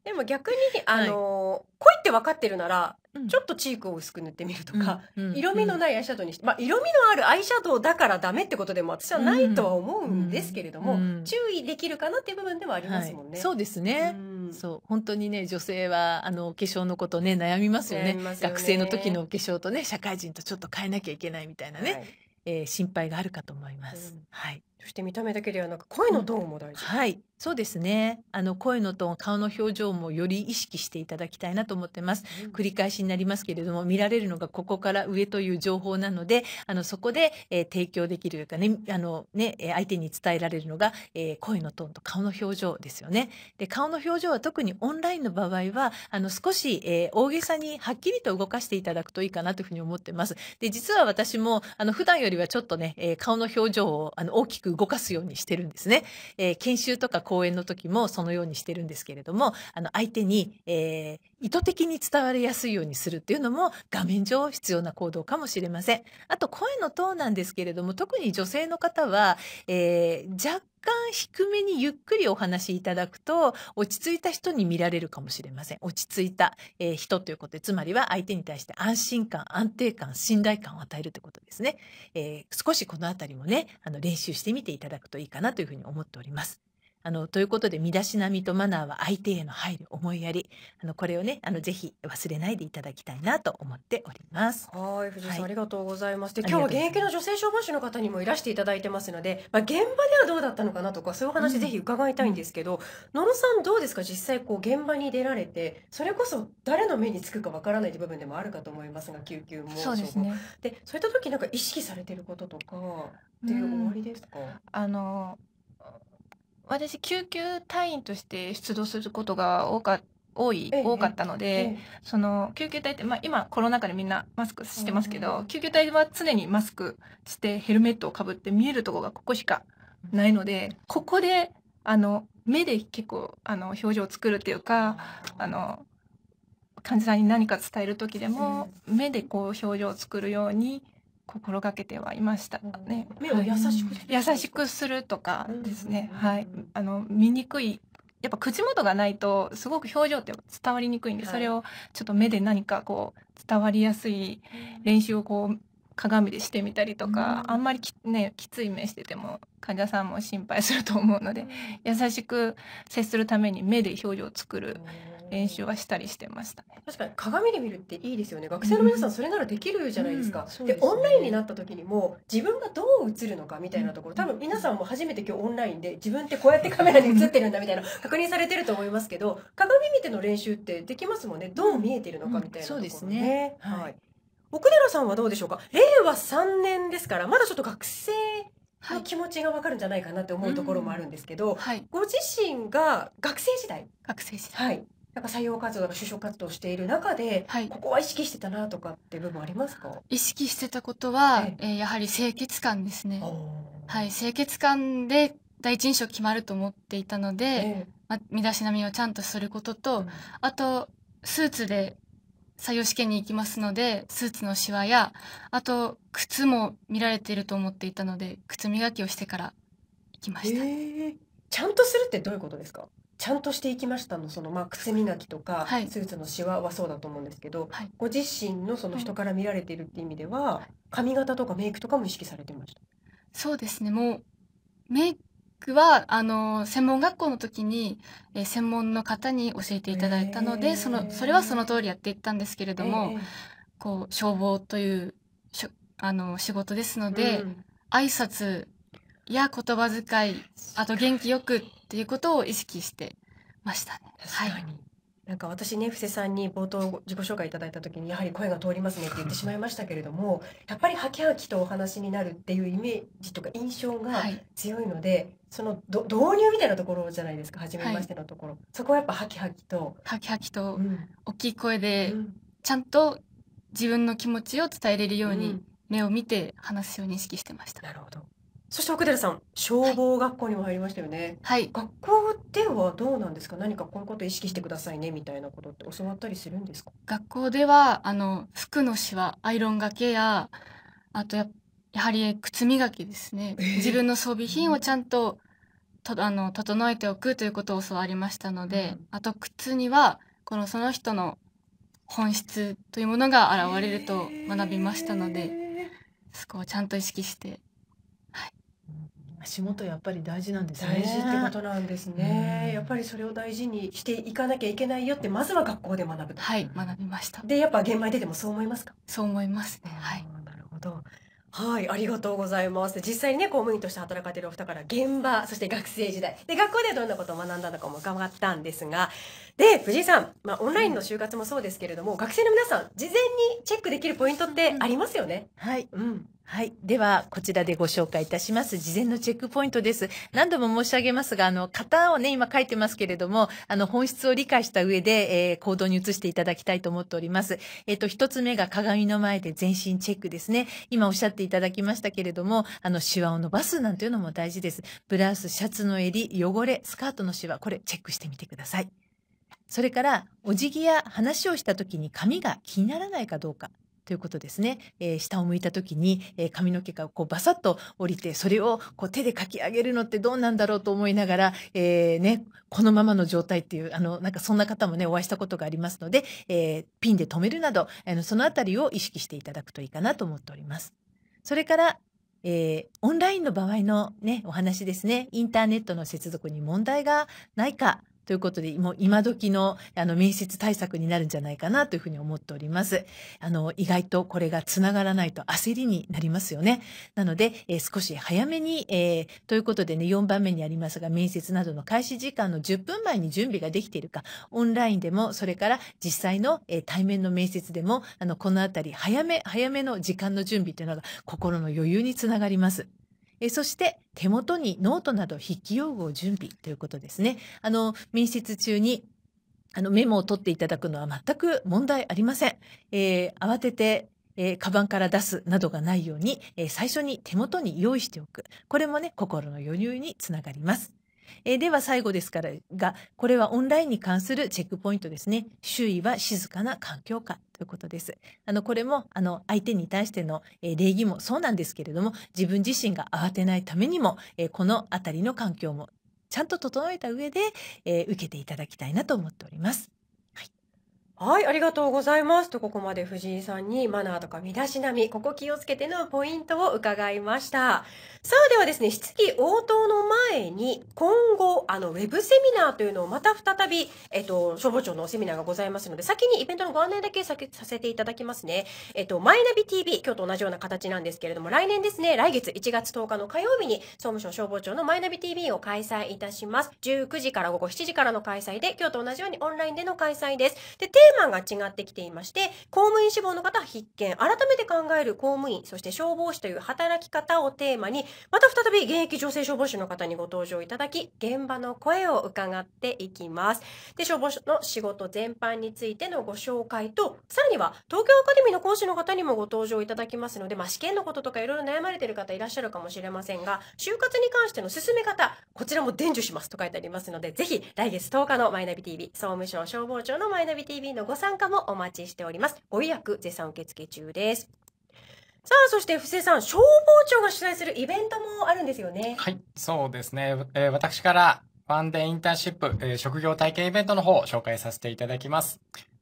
でも逆に、あの、濃いって分かってるなら、ちょっとチークを薄く塗ってみるとか、色味のないアイシャドウにして、まあ、色味のあるアイシャドウだからダメってことでも私はないとは思うんですけれども、注意できるかなっていう部分ではありますもんね。そうですね。、そう本当にね女性はあのお化粧のことね悩みますよね、ね、学生の時のお化粧とね社会人とちょっと変えなきゃいけないみたいなね、はい、えー、心配があるかと思います、うん、はいそして見た目だけではなく声のトーンも大事、うん、はいそうですねあの声のトーン顔の表情もより意識していただきたいなと思ってます、うん、繰り返しになりますけれども見られるのがここから上という情報なのであのそこで、えー、提供できるというかねあのね相手に伝えられるのが、えー、声のトーンと顔の表情ですよねで顔の表情は特にオンラインの場合はあの少し、えー、大げさにはっきりと動かしていただくといいかなというふうに思ってますで実は私もあの普段よりはちょっとね、え顔の表情をあの大きく動かすようにしてるんですね。えー、研修とか講演の時もそのようにしてるんですけれども、あの相手に、えー、意図的に伝わりやすいようにするっていうのも画面上必要な行動かもしれません。あと声のトーンなんですけれども特に女性の方は、えー、若干低めにゆっくりお話しいただくと落ち着いた人に見られるかもしれません。落ち着いた、えー、人ということでつまりは相手に対して安心感安定感信頼感を与えるということですね。えー、少しこのあたりもねあの練習してみていただくといいかなというふうに思っております。あのということで身だしなみとマナーは相手への配慮思いやりあのこれをねあのぜひ忘れないでいただきたいなと思っておりますはい藤井さん、ありがとうございますで今日は現役の女性消防士の方にもいらしていただいてますのでまあ現場ではどうだったのかなとかそういう話ぜひ伺いたいんですけど、野呂さんどうですか実際こう現場に出られてそれこそ誰の目につくかわからない部分でもあるかと思いますが救急もそうですねでそういった時なんか意識されてることとかっていう終わりですか、あの私救急隊員として出動することが多か多い、多かったので、その救急隊って、まあ、今コロナ禍でみんなマスクしてますけど、救急隊は常にマスクしてヘルメットをかぶって見えるとこがここしかないのでここであの目で結構あの表情を作るっていうかあの患者さんに何か伝える時でも目でこう表情を作るように心がけてはいましたね。目を優しく優しくするとかですね。はい。あの見にくいやっぱ口元がないとすごく表情って伝わりにくいんで、はい、それをちょっと目で何かこう伝わりやすい練習をこう鏡でしてみたりとか、うん、あんまりき,、ね、きつい目してても患者さんも心配すると思うので、うん、優しく接するために目で表情を作る練習はしたりしてました、ね、確かに鏡で見るっていいですよね学生の皆さんそれならできるじゃないですか、うんうん、で、ね、オンラインになった時にも自分がどう映るのかみたいなところ多分皆さんも初めて今日オンラインで自分ってこうやってカメラに映ってるんだみたいな確認されてると思いますけど鏡見ての練習ってできますもんねどう見えてるのかみたいなところ、ねうん、そうですね、はい、奥寺さんはどうでしょうか令和3年ですからまだちょっと学生の気持ちがわかるんじゃないかなって思うところもあるんですけど、はい、ご自身が学生時代学生時代、はい、やっぱ採用活動とか就職活動している中で、はい、ここは意識してたなとかって部分ありますか意識してたことは、えやはり清潔感ですね。はい、清潔感で第一印象決まると思っていたので、ええま、身だしなみをちゃんとすることと、うん、あとスーツで採用試験に行きますのでスーツのシワやあと靴も見られていると思っていたので靴磨きをしてから行きました、えー、ちゃんとするってどういうことですかちゃんとしていきましたのその、まあ、癖磨きとか、はい、スーツのシワはそうだと思うんですけど、はい、ご自身のその人から見られているっていう意味では、はい、髪型とかメイクとかも意識されてましたそうですねもうメイクはあの専門学校の時に、えー、専門の方に教えていただいたのでそのそれはその通りやっていったんですけれどもこう消防というしょあの仕事ですので、うん、挨拶や言葉遣いあと元気よくっていうことを意識してましたね。確かに、はいなんか私ね布施さんに冒頭自己紹介いただいた時にやはり声が通りますねって言ってしまいましたけれどもやっぱりはきはきとお話になるっていうイメージとか印象が強いので、はい、その導入みたいなところじゃないですか初めましてのところ、はい、そこはやっぱはきはきと。はきはきと、大きい声で、ちゃんと自分の気持ちを伝えれるように目を見て話すように意識してました。なるほどそして奥寺さん、消防学校にも入りましたよね。はい。学校ではどうなんですか。何かこういうこと意識してくださいねみたいなことって教わったりするんですか。学校ではあの服のシワ、アイロンがけや、あとややはり靴磨きですね。えー、自分の装備品をちゃんととあの整えておくということを教わりましたので、うん、あと靴にはこのその人の本質というものが現れると学びましたので、えー、そこをちゃんと意識して足元やっぱり大事なんですね。大事ってことなんですね、うん。やっぱりそれを大事にしていかなきゃいけないよってまずは学校で学ぶはい学びました。でやっぱ現場に出てもそう思いますか。そう思いますね。はい。なるほど。はい、ありがとうございます。実際にね、公務員として働かれてるお二方、から現場、そして学生時代、で、学校ではどんなことを学んだのかも伺ったんですが、で藤井さん、まあ、オンラインの就活もそうですけれども、うん、学生の皆さん事前にチェックできるポイントってありますよね。はい、うんはい。では、こちらでご紹介いたします。事前のチェックポイントです。何度も申し上げますが、あの、型をね、今書いてますけれども、あの、本質を理解した上で、えー、行動に移していただきたいと思っております。えっ、ー、と、一つ目が鏡の前で全身チェックですね。今おっしゃっていただきましたけれども、あの、シワを伸ばすなんていうのも大事です。ブラウス、シャツの襟、汚れ、スカートのシワ、これチェックしてみてください。それからお辞儀や話をした時に髪が気にならないかどうかということですね、えー、下を向いた時に、えー、髪の毛がこうバサッと降りてそれをこう手でかき上げるのってどうなんだろうと思いながら、えー、ね、このままの状態っていうあのなんかそんな方もねお会いしたことがありますので、えピンで留めるなどあのその辺りを意識していただくといいかなと思っております。それからえオンラインの場合の、ね、お話ですねインターネットの接続に問題がないかということで、もう今時のあの面接対策になるんじゃないかなというふうに思っております。あの、意外とこれがつながらないと焦りになりますよね。なので、えー、少し早めに、えー、ということでね、4番目にありますが、面接などの開始時間の10分前に準備ができているか、オンラインでも、それから実際の、えー、対面の面接でも、あの、このあたり、早め、早めの時間の準備というのが心の余裕につながります。えそして手元にノートなど筆記用具を準備ということですね。あの面接中にあのメモを取っていただくのは全く問題ありません。えー、慌ててえー、カバンから出すなどがないように、えー、最初に手元に用意しておくこれもね心の余裕につながります。えー、では最後ですからが、これはオンラインに関するチェックポイントですね。周囲は静かな環境下ということです。あのこれもあの相手に対しての、えー、礼儀もそうなんですけれども、自分自身が慌てないためにも、えー、この辺りの環境もちゃんと整えた上で、え受けていただきたいなと思っております。はい、ありがとうございます。と、ここまで藤井さんにマナーとか身だしなみ、ここ気をつけてのポイントを伺いました。さあ、ではですね、質疑応答の前に、今後、あの、ウェブセミナーというのをまた再び、えっと、消防庁のセミナーがございますので、先にイベントのご案内だけさせていただきますね。えっと、マイナビ TV、今日と同じような形なんですけれども、来年ですね、来月1月10日の火曜日に、総務省消防庁のマイナビ TV を開催いたします。19時から午後7時からの開催で、今日と同じようにオンラインでの開催です。で、ーマが違ってきていまして公務員志望の方は必見改めて考える公務員そして消防士という働き方をテーマにまた再び現役女性消防士の方にご登場いただき現場の声を伺っていきますで消防士の仕事全般についてのご紹介とさらには東京アカデミーの講師の方にもご登場いただきますので、まあ、試験のこととかいろいろ悩まれてる方いらっしゃるかもしれませんが就活に関しての進め方こちらも伝授しますと書いてありますのでぜひ来月10日のマイナビ TV 総務省消防庁のマイナビ TV ののご参加もお待ちしております。ご予約絶賛受付中です。さあそして布施さん消防庁が主催するイベントもあるんですよね。はいそうですね、えー、私からワンデーインターンシップ、えー、職業体験イベントの方を紹介させていただきます。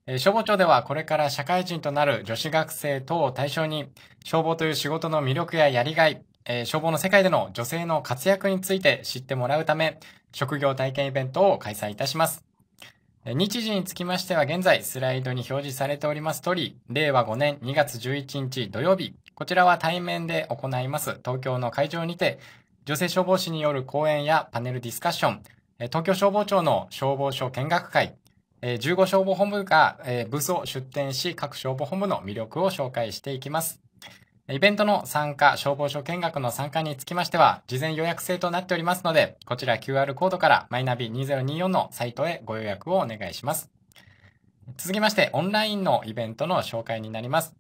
えー、消防庁ではこれから社会人となる女子学生等を対象に消防という仕事の魅力ややりがい、えー、消防の世界での女性の活躍について知ってもらうため職業体験イベントを開催いたします。日時につきましては現在スライドに表示されております通り、令和5年2月11日土曜日、こちらは対面で行います東京の会場にて、女性消防士による講演やパネルディスカッション、東京消防庁の消防署見学会、15消防本部がブースを出展し、各消防本部の魅力を紹介していきます。イベントの参加、消防署見学の参加につきましては、事前予約制となっておりますので、こちら QR コードからマイナビ2024のサイトへご予約をお願いします。続きまして、オンラインのイベントの紹介になります。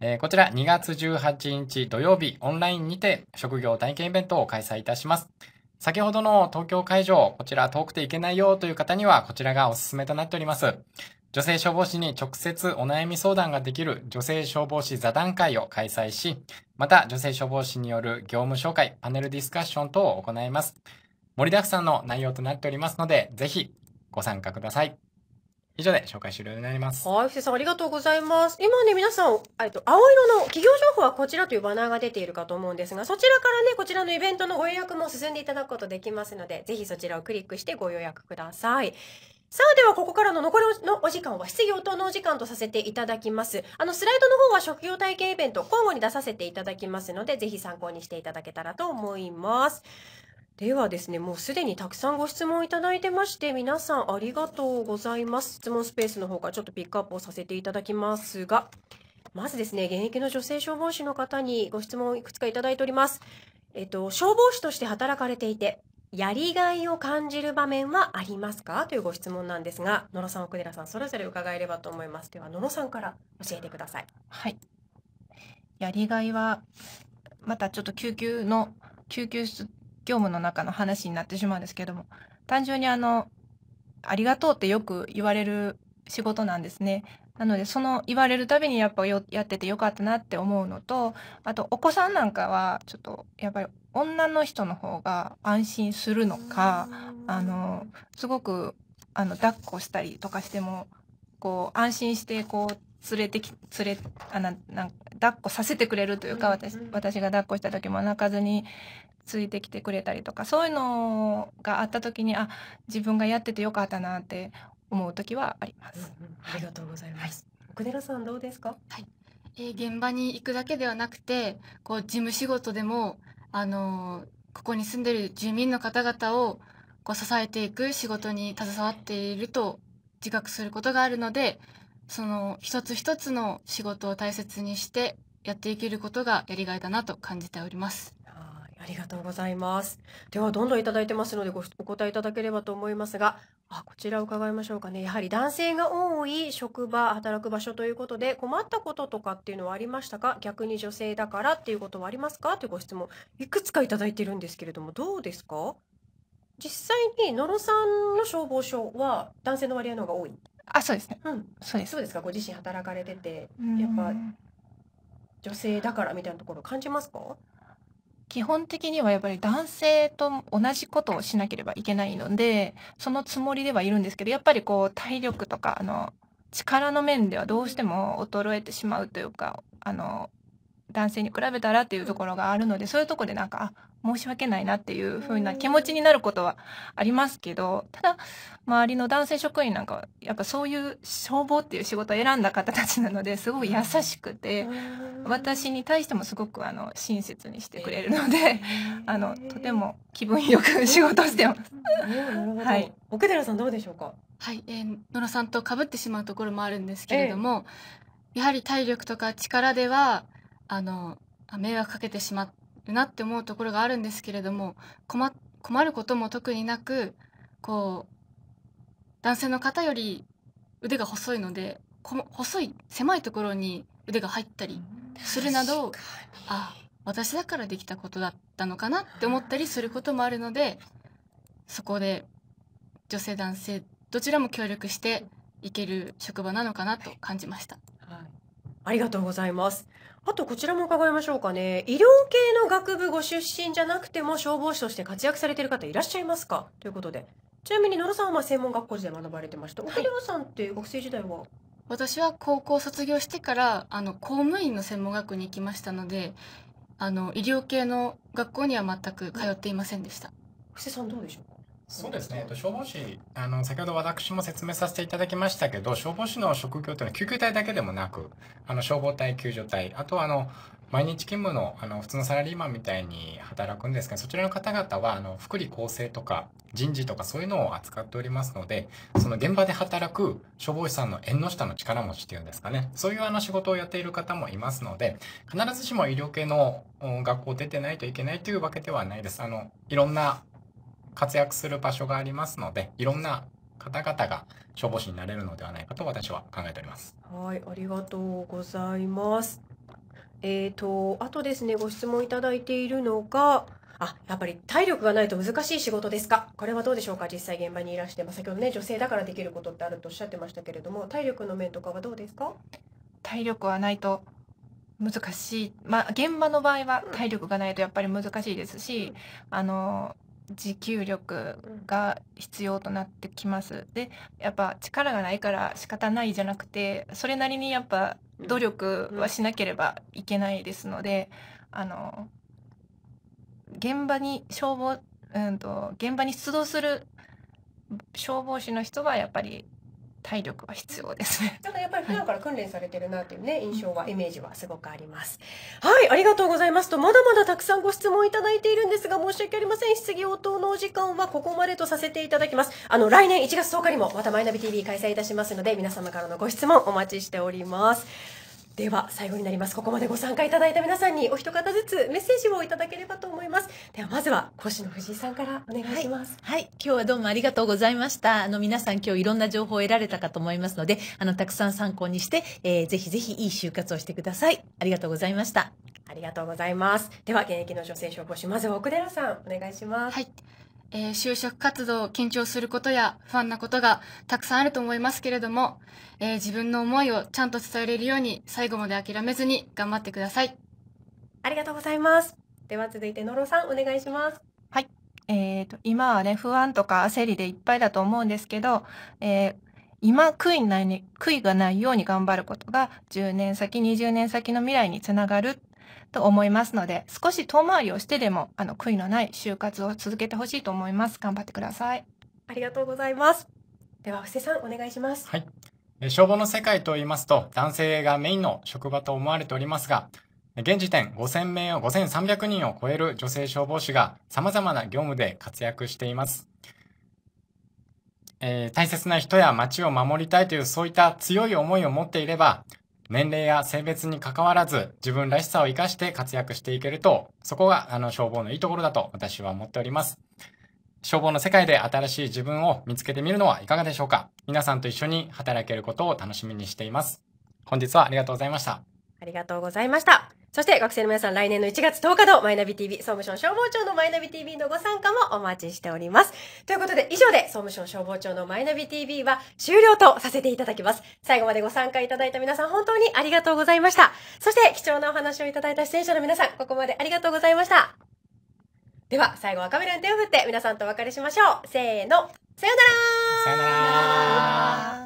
えー、こちら2月18日土曜日、オンラインにて職業体験イベントを開催いたします。先ほどの東京会場、こちら遠くて行けないよという方には、こちらがおすすめとなっております。女性消防士に直接お悩み相談ができる女性消防士座談会を開催し、また女性消防士による業務紹介、パネルディスカッション等を行います。盛りだくさんの内容となっておりますので、ぜひご参加ください。以上で紹介終了になります。はい、布施さんありがとうございます。今ね、皆さん、えっと、青色の企業情報はこちらというバナーが出ているかと思うんですが、そちらからね、こちらのイベントのご予約も進んでいただくことできますので、ぜひそちらをクリックしてご予約ください。さあではここからの残りのお時間は質疑応答のお時間とさせていただきます。あのスライドの方は職業体験イベント交互に出させていただきますので、ぜひ参考にしていただけたらと思います。ではですね、もうすでにたくさんご質問いただいてまして、皆さんありがとうございます。質問スペースの方からちょっとピックアップをさせていただきますが、まずですね、現役の女性消防士の方にご質問いくつかいただいております。えっと、消防士として働かれていて、やりがいを感じる場面はありますかというご質問なんですが野呂さん奥寺さんそれぞれ伺えればと思いますでは野呂さんから教えてくださいはいやりがいはまたちょっと救急の救急室業務の中の話になってしまうんですけども単純にあのありがとうってよく言われる仕事なんですねなのでその言われるたびにやっぱやっててよかったなって思うのとあとお子さんなんかはちょっとやっぱり女の人の方が安心するのかあのすごくあの抱っこしたりとかしてもこう安心してこう連れてき連れあななん抱っこさせてくれるというか私私が抱っこした時も泣かずについてきてくれたりとかそういうのがあった時にあ自分がやっててよかったなって思う時はあります。うんうん、ありがとうございます。奥寺さんどうですか？はい。えー、現場に行くだけではなくて、こう事務仕事でもあのー、ここに住んでる住民の方々をこう支えていく仕事に携わっていると自覚することがあるので、その一つ一つの仕事を大切にしてやっていけることがやりがいだなと感じております。あありがとうございます。では、どんどんいただいてますので、ごお答えいただければと思いますが、あこちら伺いましょうかね。やはり男性が多い職場、働く場所ということで、困ったこととかっていうのはありましたか逆に女性だからっていうことはありますかというご質問、いくつかいただいてるんですけれども、どうですか実際に野呂さんの消防署は男性の割合の方が多いあ、そうですね。うん。そうです。そうですかご自身働かれてて、やっぱ女性だからみたいなところ感じますか基本的にはやっぱり男性と同じことをしなければいけないのでそのつもりではいるんですけどやっぱりこう体力とかあの力の面ではどうしても衰えてしまうというかあの男性に比べたらっていうところがあるのでそういうとこでなんか申し訳ないなっていう風な気持ちになることはありますけど、ただ、周りの男性職員なんかは、やっぱそういう消防っていう仕事を選んだ方たちなので、すごい優しくて、私に対してもすごくあの親切にしてくれるので、あの、とても気分よく仕事してます。はい。奥寺さんどうでしょうかはい、えー、野呂さんと被ってしまうところもあるんですけれども、ええ、やはり体力とか力では、あの、迷惑かけてしまっるなって思うところがあるんですけれども困困ることも特になくこう男性の方より腕が細いので細い狭いところに腕が入ったりするなどあ私だからできたことだったのかなって思ったりすることもあるのでそこで女性男性どちらも協力していける職場なのかなと感じました。はい、ありがとうございますあとこちらも伺いましょうかね。医療系の学部ご出身じゃなくても消防士として活躍されている方いらっしゃいますかということで。ちなみに野呂さんはまあ専門学校時代学ばれてました。奥亮さんって学生時代は、私は高校卒業してからあの公務員の専門学校に行きましたのであの医療系の学校には全く通っていませんでした。布施さんどうでしょうそうですね、消防士あの、先ほど私も説明させていただきましたけど、消防士の職業というのは救急隊だけでもなく、あの消防隊、救助隊、あとはあの毎日勤務のあの普通のサラリーマンみたいに働くんですが、そちらの方々はあの福利厚生とか人事とかそういうのを扱っておりますので、その現場で働く消防士さんの縁の下の力持ちっていうんですかね、そういうあの仕事をやっている方もいますので、必ずしも医療系の学校を出てないといけないというわけではないです。あのいろんな活躍する場所がありますのでいろんな方々が消防士になれるのではないかと私は考えております。はいありがとうございます。えーとあとですねご質問いただいているのがあやっぱり体力がないと難しい仕事ですかこれはどうでしょうか実際現場にいらして、まあ、先ほどね女性だからできることってあるとおっしゃってましたけれども体力の面とかはどうですか体力はないと難しい、まあ、現場の場合は体力がないとやっぱり難しいですし、うん、あの持久力が必要となってきます。でやっぱ力がないから仕方ないじゃなくてそれなりにやっぱ努力はしなければいけないですので、あの現場に消防、うんと、現場に出動する消防士の人はやっぱり体力は必要ですね。た *laughs* だやっぱり普段から訓練されてるなというね、はい、印象はイメージはすごくあります。はい、ありがとうございますとまだまだたくさんご質問いただいているんですが申し訳ありません。質疑応答のお時間はここまでとさせていただきます。あの来年1月10日にもまたマイナビ TV 開催いたしますので皆様からのご質問お待ちしております。では最後になりますここまでご参加いただいた皆さんにお一方ずつメッセージをいただければと思いますではまずは講師の藤井さんからお願いします、はい、はい、今日はどうもありがとうございましたあの皆さん今日いろんな情報を得られたかと思いますのであのたくさん参考にして、えー、ぜひぜひいい就活をしてくださいありがとうございましたありがとうございますでは現役の女性消防士まずは奥寺さんお願いしますはいえー、就職活動を緊張することや不安なことがたくさんあると思いますけれども、えー、自分の思いをちゃんと伝えれるように最後まで諦めずに頑張ってくださいありがとうございますでは続いて野呂さんお願いしますはいえーと、今はね不安とか焦りでいっぱいだと思うんですけど、えー、今悔いない、悔いがないように頑張ることが10年先20年先の未来につながると思いますので、少し遠回りをしてでも、あの、悔いのない就活を続けてほしいと思います。頑張ってください。ありがとうございます。では、布施さん、お願いします。はい。消防の世界と言いますと、男性がメインの職場と思われておりますが、現時点5000名を5300人を超える女性消防士が様々な業務で活躍しています。えー、大切な人や街を守りたいというそういった強い思いを持っていれば、年齢や性別に関わらず、自分らしさを活かして活躍していけると、そこが、あの、消防のいいところだと私は思っております。消防の世界で新しい自分を見つけてみるのはいかがでしょうか皆さんと一緒に働けることを楽しみにしています。本日はありがとうございました。ありがとうございました。そして学生の皆さん、来年の1月10日のマイナビ TV、総務省消防庁のマイナビ TV のご参加もお待ちしております。ということで、以上で総務省消防庁のマイナビ TV は終了とさせていただきます。最後までご参加いただいた皆さん、本当にありがとうございました。そして、貴重なお話をいただいた出演者の皆さん、ここまでありがとうございました。では、最後はカメラに手を振って皆さんとお別れしましょう。せーの、さよならさよなら